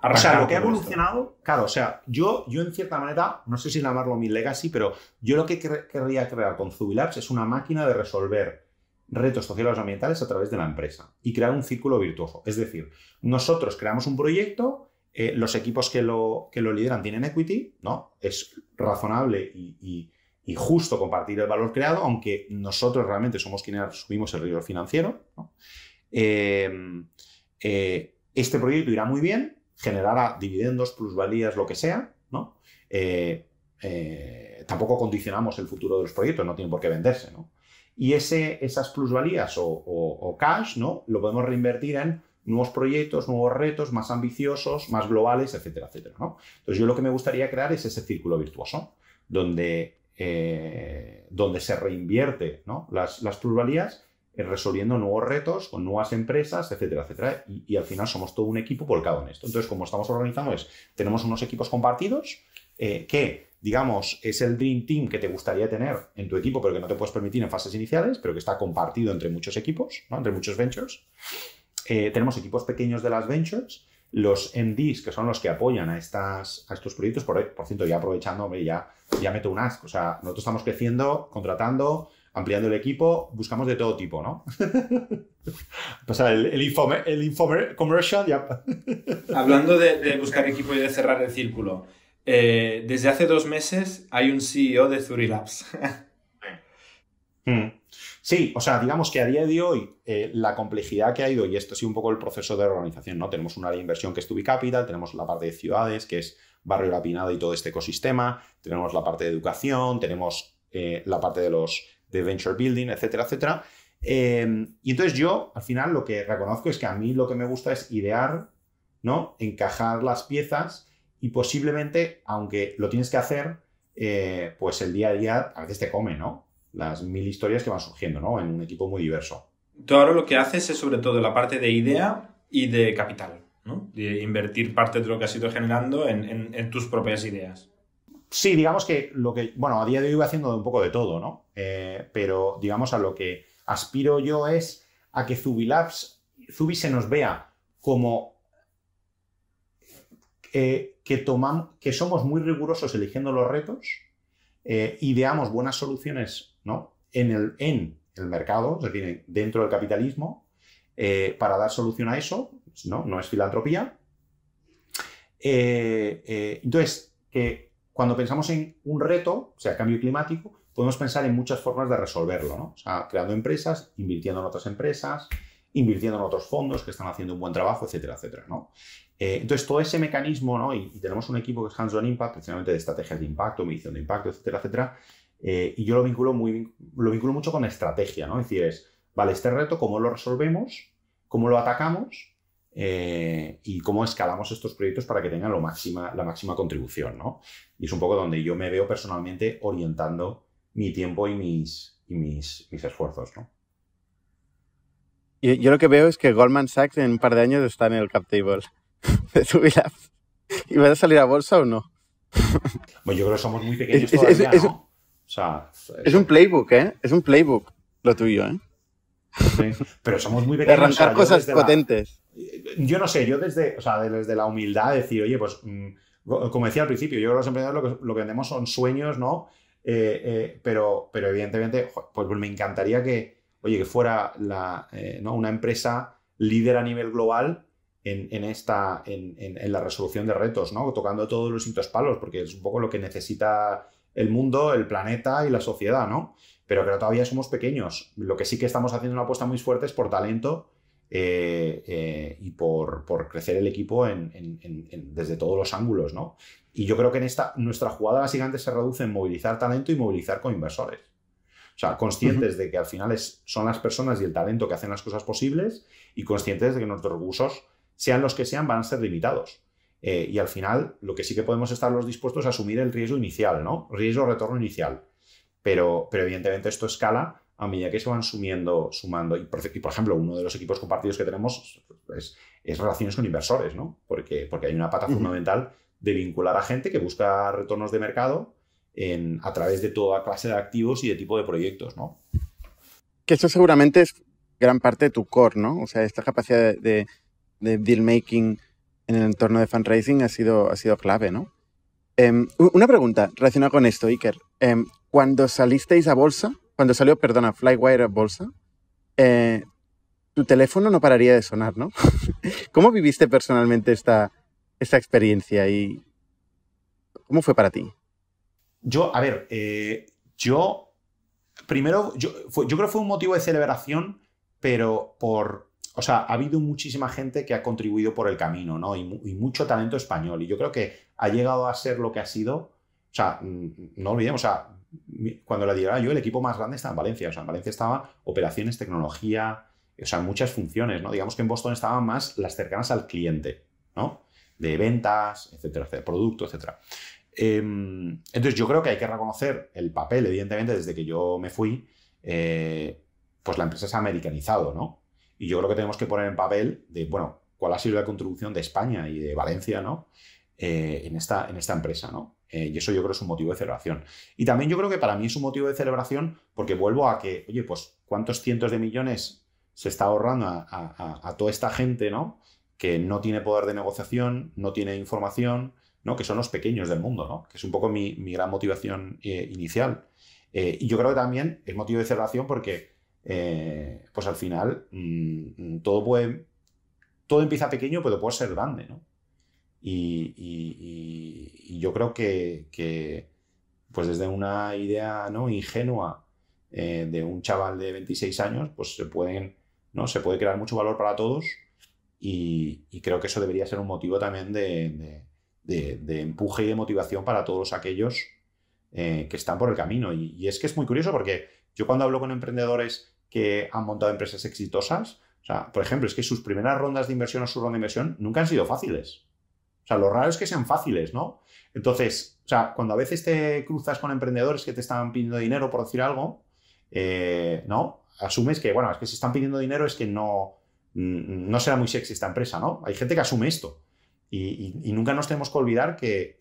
arrancar. O sea, lo que ha evolucionado, claro, o sea, yo, yo en cierta manera, no sé si llamarlo mi legacy, pero yo lo que querría crear con Zubilabs es una máquina de resolver retos sociales ambientales a través de la empresa y crear un círculo virtuoso. Es decir, nosotros creamos un proyecto, eh, los equipos que lo, que lo lideran tienen equity, ¿no? Es razonable y, justo compartir el valor creado, aunque nosotros realmente somos quienes asumimos el riesgo financiero. Eh, eh, este proyecto irá muy bien, generará dividendos, plusvalías, lo que sea, ¿no? tampoco condicionamos el futuro de los proyectos, no tienen por qué venderse, ¿no? Y ese, esas plusvalías o, cash ¿no? lo podemos reinvertir en nuevos proyectos, nuevos retos, más ambiciosos, más globales, etcétera, etcétera. Entonces yo lo que me gustaría crear es ese círculo virtuoso, donde, eh, donde se reinvierte las, plusvalías resolviendo nuevos retos con nuevas empresas, etcétera, etcétera. Y, al final somos todo un equipo volcado en esto. Entonces, como estamos organizando es, tenemos unos equipos compartidos eh, que digamos, es el Dream Team que te gustaría tener en tu equipo, pero que no te puedes permitir en fases iniciales, pero que está compartido entre muchos equipos, ¿no? entre muchos ventures. Eh, tenemos equipos pequeños de las ventures, los MDs, que son los que apoyan a, estas, a estos proyectos, por, por cierto, ya aprovechando, ya, ya meto un ask, o sea, nosotros estamos creciendo, contratando, ampliando el equipo, buscamos de todo tipo, ¿no? O pues, el, el, infomer... el commercial ya... Hablando de, buscar equipo y de cerrar el círculo, eh, desde hace dos meses hay un CEO de Zurilabs. Hmm. sí, o sea, digamos que a día de hoy eh, la complejidad que ha ido, y esto ha sido un poco el proceso de organización, ¿no? Tenemos un área de inversión que es Tubi Capital, tenemos la parte de ciudades, que es Barrio La y todo este ecosistema, tenemos la parte de educación, tenemos eh, la parte de los de venture building, etcétera, etcétera. Em, y entonces yo, al final, lo que reconozco es que a mí lo que me gusta es idear, ¿no? Encajar las piezas y posiblemente, aunque lo tienes que hacer, eh, pues el día a día a veces te come, ¿no? Las mil historias que van surgiendo, ¿no? En un equipo muy diverso. Tú ahora lo que haces es sobre todo la parte de idea y de capital, ¿no? De invertir parte de lo que has ido generando en, tus propias ideas. Sí, digamos que lo que, bueno, a día de hoy voy haciendo un poco de todo, ¿no? Eh, pero digamos a lo que aspiro yo es a que Zubilabs, Zubi se nos vea como eh, que, somos muy rigurosos eligiendo los retos, eh, ideamos buenas soluciones en, el, en el mercado, es decir, dentro del capitalismo, eh, para dar solución a eso, no, es filantropía. entonces, cuando pensamos en un reto, o sea, cambio climático, podemos pensar en muchas formas de resolverlo, o sea, creando empresas, invirtiendo en otras empresas, invirtiendo en otros fondos que están haciendo un buen trabajo, etcétera, etcétera. ¿no? Eh, entonces, todo ese mecanismo, ¿no? y, tenemos un equipo que es Hands-on Impact, precisamente de estrategias de impacto, medición de impacto, etcétera, etcétera, eh, y yo lo vinculo, muy, lo vinculo mucho con estrategia, ¿no? es decir, es, vale, este reto, ¿cómo lo resolvemos? ¿Cómo lo atacamos? Eh, y cómo escalamos estos proyectos para que tengan la máxima contribución. ¿no? Y es un poco donde yo me veo personalmente orientando mi tiempo y mis, y mis, mis esfuerzos. ¿no? Yo, lo que veo es que Goldman Sachs en un par de años está en el cap table de tu vida. ¿Y va a salir a bolsa o no? Bueno, pues yo creo que somos muy pequeños es, todavía, ¿no? es, un playbook, ¿eh? Es un playbook lo tuyo, ¿eh? pero somos muy pequeños. De arrancar cosas potentes. yo no sé, yo desde, desde la humildad decir, oye, pues, mm, como decía al principio, yo creo que los emprendedores lo que, vendemos son sueños, ¿no? Eh, eh, pero, pero evidentemente, pues me encantaría que, oye, que fuera la, eh, una empresa líder a nivel global en, esta, en, la resolución de retos, ¿no? tocando todos los distintos palos, porque es un poco lo que necesita el mundo, el planeta y la sociedad, ¿no? Pero que todavía somos pequeños. Lo que sí que estamos haciendo una apuesta muy fuerte es por talento eh, eh, y por, crecer el equipo desde todos los ángulos, Y yo creo que en esta, nuestra jugada básicamente se reduce en movilizar talento y movilizar con inversores. O sea, conscientes de que al final son las personas y el talento que hacen las cosas posibles y conscientes de que nuestros recursos, sean los que sean, van a ser limitados. Eh, y al final, lo que sí que podemos estar los dispuestos a asumir el riesgo inicial, ¿no? Riesgo retorno inicial. Pero, pero evidentemente esto escala a medida que se van sumiendo, sumando. Y por, ejemplo, uno de los equipos compartidos que tenemos es, relaciones con inversores, ¿no? Porque, porque hay una pata fundamental de vincular a gente que busca retornos de mercado a través de toda clase de activos y de tipo de proyectos, ¿no? Que eso seguramente es gran parte de tu core, ¿no? O sea, esta capacidad de, dealmaking deal making en el entorno de fundraising ha sido, ha sido clave, ¿no? Em, una pregunta relacionada con esto, Iker. Em, cuando salisteis a bolsa, cuando salió, perdona, Flywire a bolsa, eh, tu teléfono no pararía de sonar, ¿no? ¿Cómo viviste personalmente esta experiencia y cómo fue para ti? Yo, a ver, eh, yo, primero, yo, creo que fue un motivo de celebración, pero por, o sea, ha habido muchísima gente que ha contribuido por el camino, ¿no? Y, mucho talento español. Y yo creo que ha llegado a ser lo que ha sido, o sea, mm, no olvidemos, o sea, cuando la diera yo, el equipo más grande estaba en Valencia. O sea, en Valencia estaba operaciones, tecnología, o sea, muchas funciones, ¿no? Digamos que en Boston estaban más las cercanas al cliente, ¿no? De ventas, etcétera, de producto, etcétera. Em, entonces yo creo que hay que reconocer el papel, evidentemente, desde que yo me fui, eh, pues la empresa se ha americanizado, ¿no? Y yo creo que tenemos que poner en papel de, bueno, cuál ha sido la contribución de España y de Valencia, ¿no? Eh, en, esta, en esta empresa, ¿no? Eh, y eso yo creo es un motivo de celebración. Y también yo creo que para mí es un motivo de celebración porque vuelvo a que, oye, pues cuántos cientos de millones se está ahorrando a, a toda esta gente, ¿no? Que no tiene poder de negociación, no tiene información, ¿no? que son los pequeños del mundo, ¿no? que es un poco mi, gran motivación eh, inicial. Eh, y yo creo que también es motivo de celebración porque, eh, pues al final, mm, todo puede, todo empieza pequeño, pero puede ser grande. ¿no? Y, yo creo que, pues desde una idea ¿no? ingenua de un chaval de 26 años, pues se, pueden, ¿no? se puede crear mucho valor para todos y, creo que eso debería ser un motivo también de de, empuje y de motivación para todos aquellos eh, que están por el camino. Y, es que es muy curioso porque yo cuando hablo con emprendedores que han montado empresas exitosas, o sea, por ejemplo, es que sus primeras rondas de inversión o su ronda de inversión nunca han sido fáciles. O sea, lo raro es que sean fáciles, ¿no? Entonces, o sea, cuando a veces te cruzas con emprendedores que te están pidiendo dinero por decir algo, eh, ¿no? Asumes que, bueno, es que si están pidiendo dinero es que no, no será muy sexy esta empresa, ¿no? Hay gente que asume esto. Y, nunca nos tenemos que olvidar que,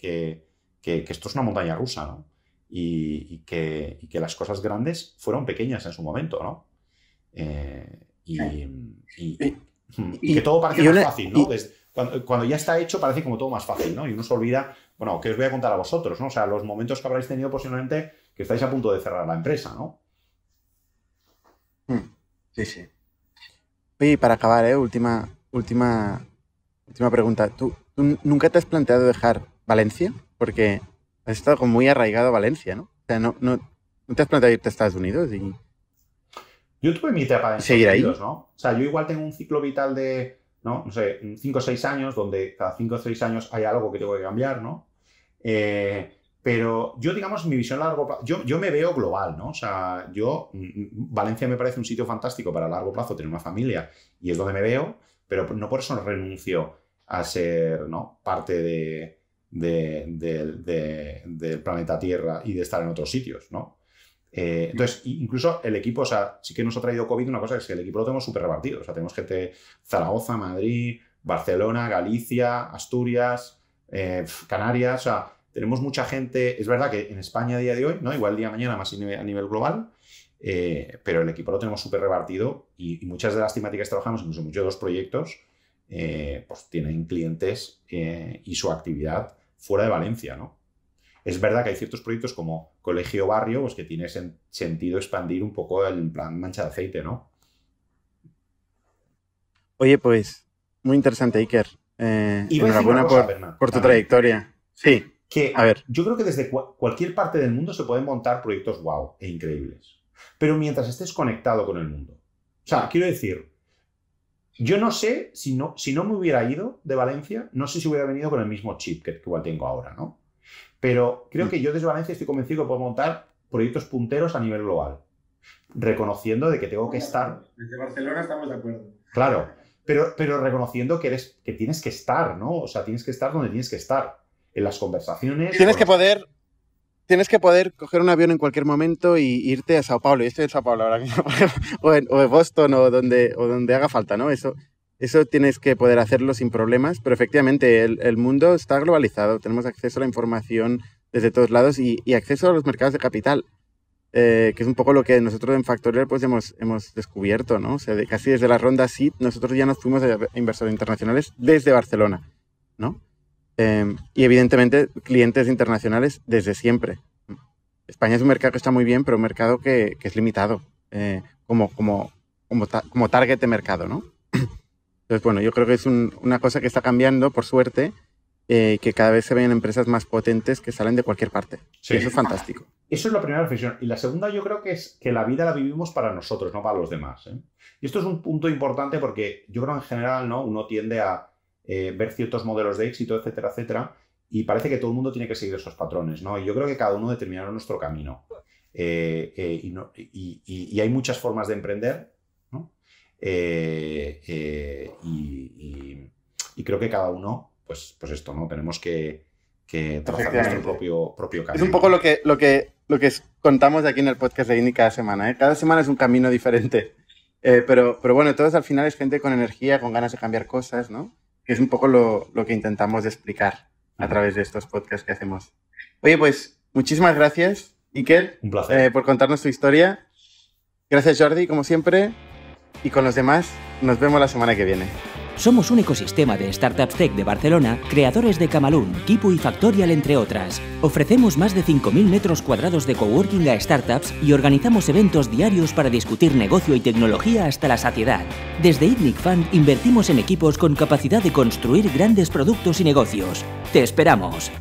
esto es una montaña rusa, ¿no? Y que, las cosas grandes fueron pequeñas en su momento, ¿no? Eh, hmm, y, que todo parece más fácil, ¿no? cuando, ya está hecho parece como todo más fácil, ¿no? Y uno se olvida, bueno, que os voy a contar a vosotros, ¿no? O sea, los momentos que habréis tenido posiblemente que estáis a punto de cerrar la empresa, ¿no? Hmm. Sí, sí. y para acabar, ¿eh? última, última, última pregunta. ¿Tú, nunca te has planteado dejar Valencia? Porque has estado muy arraigado a Valencia, ¿no? O sea, no, te has planteado irte a Estados Unidos Yo tuve mi etapa en Seguir ¿no? O sea, yo igual tengo un ciclo vital de, ¿no? sé, 5 o 6 años, donde cada 5 o 6 años hay algo que tengo que cambiar, ¿no? Eh, pero yo, digamos, mi visión a largo yo, me veo global, ¿no? O sea, yo, mm, mm, Valencia me parece un sitio fantástico para largo plazo, tener una familia, y es donde me veo, pero no por eso renuncio a ser parte del planeta Tierra y de estar en otros sitios, ¿no? Eh, entonces, incluso el equipo, o sea, sí que nos ha traído COVID una cosa, es que el equipo lo tenemos súper repartido. O sea, tenemos gente Zaragoza, Madrid, Barcelona, Galicia, Asturias, eh, Canarias, o sea, tenemos mucha gente, es verdad que en España a día de hoy, ¿no? Igual día mañana más a nivel global, eh, pero el equipo lo tenemos súper repartido y, muchas de las temáticas que trabajamos, incluso muchos dos proyectos, eh, pues tienen clientes eh, y su actividad fuera de Valencia, ¿no? Es verdad que hay ciertos proyectos como colegio barrio, pues que tiene sentido expandir un poco el plan mancha de aceite, ¿no? Oye, pues, muy interesante, Iker. Eh, enhorabuena cosa, por, por, tu trayectoria. Sí. Que a ver. yo creo que desde cualquier parte del mundo se pueden montar proyectos wow e increíbles. Pero mientras estés conectado con el mundo. O sea, quiero decir, yo no sé si no, si no me hubiera ido de Valencia, no sé si hubiera venido con el mismo chip que, igual tengo ahora, ¿no? Pero creo mm. que yo desde Valencia estoy convencido que puedo montar proyectos punteros a nivel global, reconociendo de que tengo que estar. Desde Barcelona estamos de acuerdo. Claro, pero, pero reconociendo que, eres, que tienes que estar, ¿no? O sea, tienes que estar donde tienes que estar, en las conversaciones. Tienes que poder tienes que poder coger un avión en cualquier momento y irte a Sao Paulo. Yo estoy en Sao Paulo ahora mismo, o, en, Boston o donde, o donde haga falta, ¿no? Eso, eso tienes que poder hacerlo sin problemas, pero efectivamente el, mundo está globalizado, tenemos acceso a la información desde todos lados y, acceso a los mercados de capital, eh, que es un poco lo que nosotros en Factorial pues hemos, hemos descubierto, ¿no? O sea, casi desde la ronda SID nosotros ya nos fuimos a inversores internacionales desde Barcelona, ¿no? Em, y evidentemente clientes internacionales desde siempre. España es un mercado que está muy bien, pero un mercado que, es limitado eh, como, como, como, como, target de mercado, ¿no? Entonces, bueno, yo creo que es una cosa que está cambiando, por suerte, eh, que cada vez se ven empresas más potentes que salen de cualquier parte. eso es fantástico. Ah, eso es la primera reflexión. Y la segunda yo creo que es que la vida la vivimos para nosotros, no para los demás. ¿eh? Y esto es un punto importante porque yo creo en general, ¿no? Uno tiende a, eh, ver ciertos modelos de éxito, etcétera, etcétera. Y parece que todo el mundo tiene que seguir esos patrones, ¿no? Y yo creo que cada uno determinará nuestro camino. Eh, eh, y, hay muchas formas de emprender, ¿no? y, creo que cada uno, pues, pues esto, ¿no? Tenemos que, trabajar nuestro propio, camino. Es un poco lo que, lo que, lo que contamos aquí en el podcast de INI cada semana. ¿eh? Cada semana es un camino diferente. pero, pero bueno, todos al final es gente con energía, con ganas de cambiar cosas, ¿no? que es un poco lo, que intentamos explicar a través de estos podcasts que hacemos. Oye, pues muchísimas gracias, Iker, eh, por contarnos tu historia. Gracias, Jordi, como siempre. Y con los demás, nos vemos la semana que viene. Somos un ecosistema de startups tech de Barcelona, creadores de Camalún, Kipu y Factorial, entre otras. Ofrecemos más de 5.000 metros cuadrados de coworking a startups y organizamos eventos diarios para discutir negocio y tecnología hasta la saciedad. Desde Idnic Fund invertimos en equipos con capacidad de construir grandes productos y negocios. ¡Te esperamos!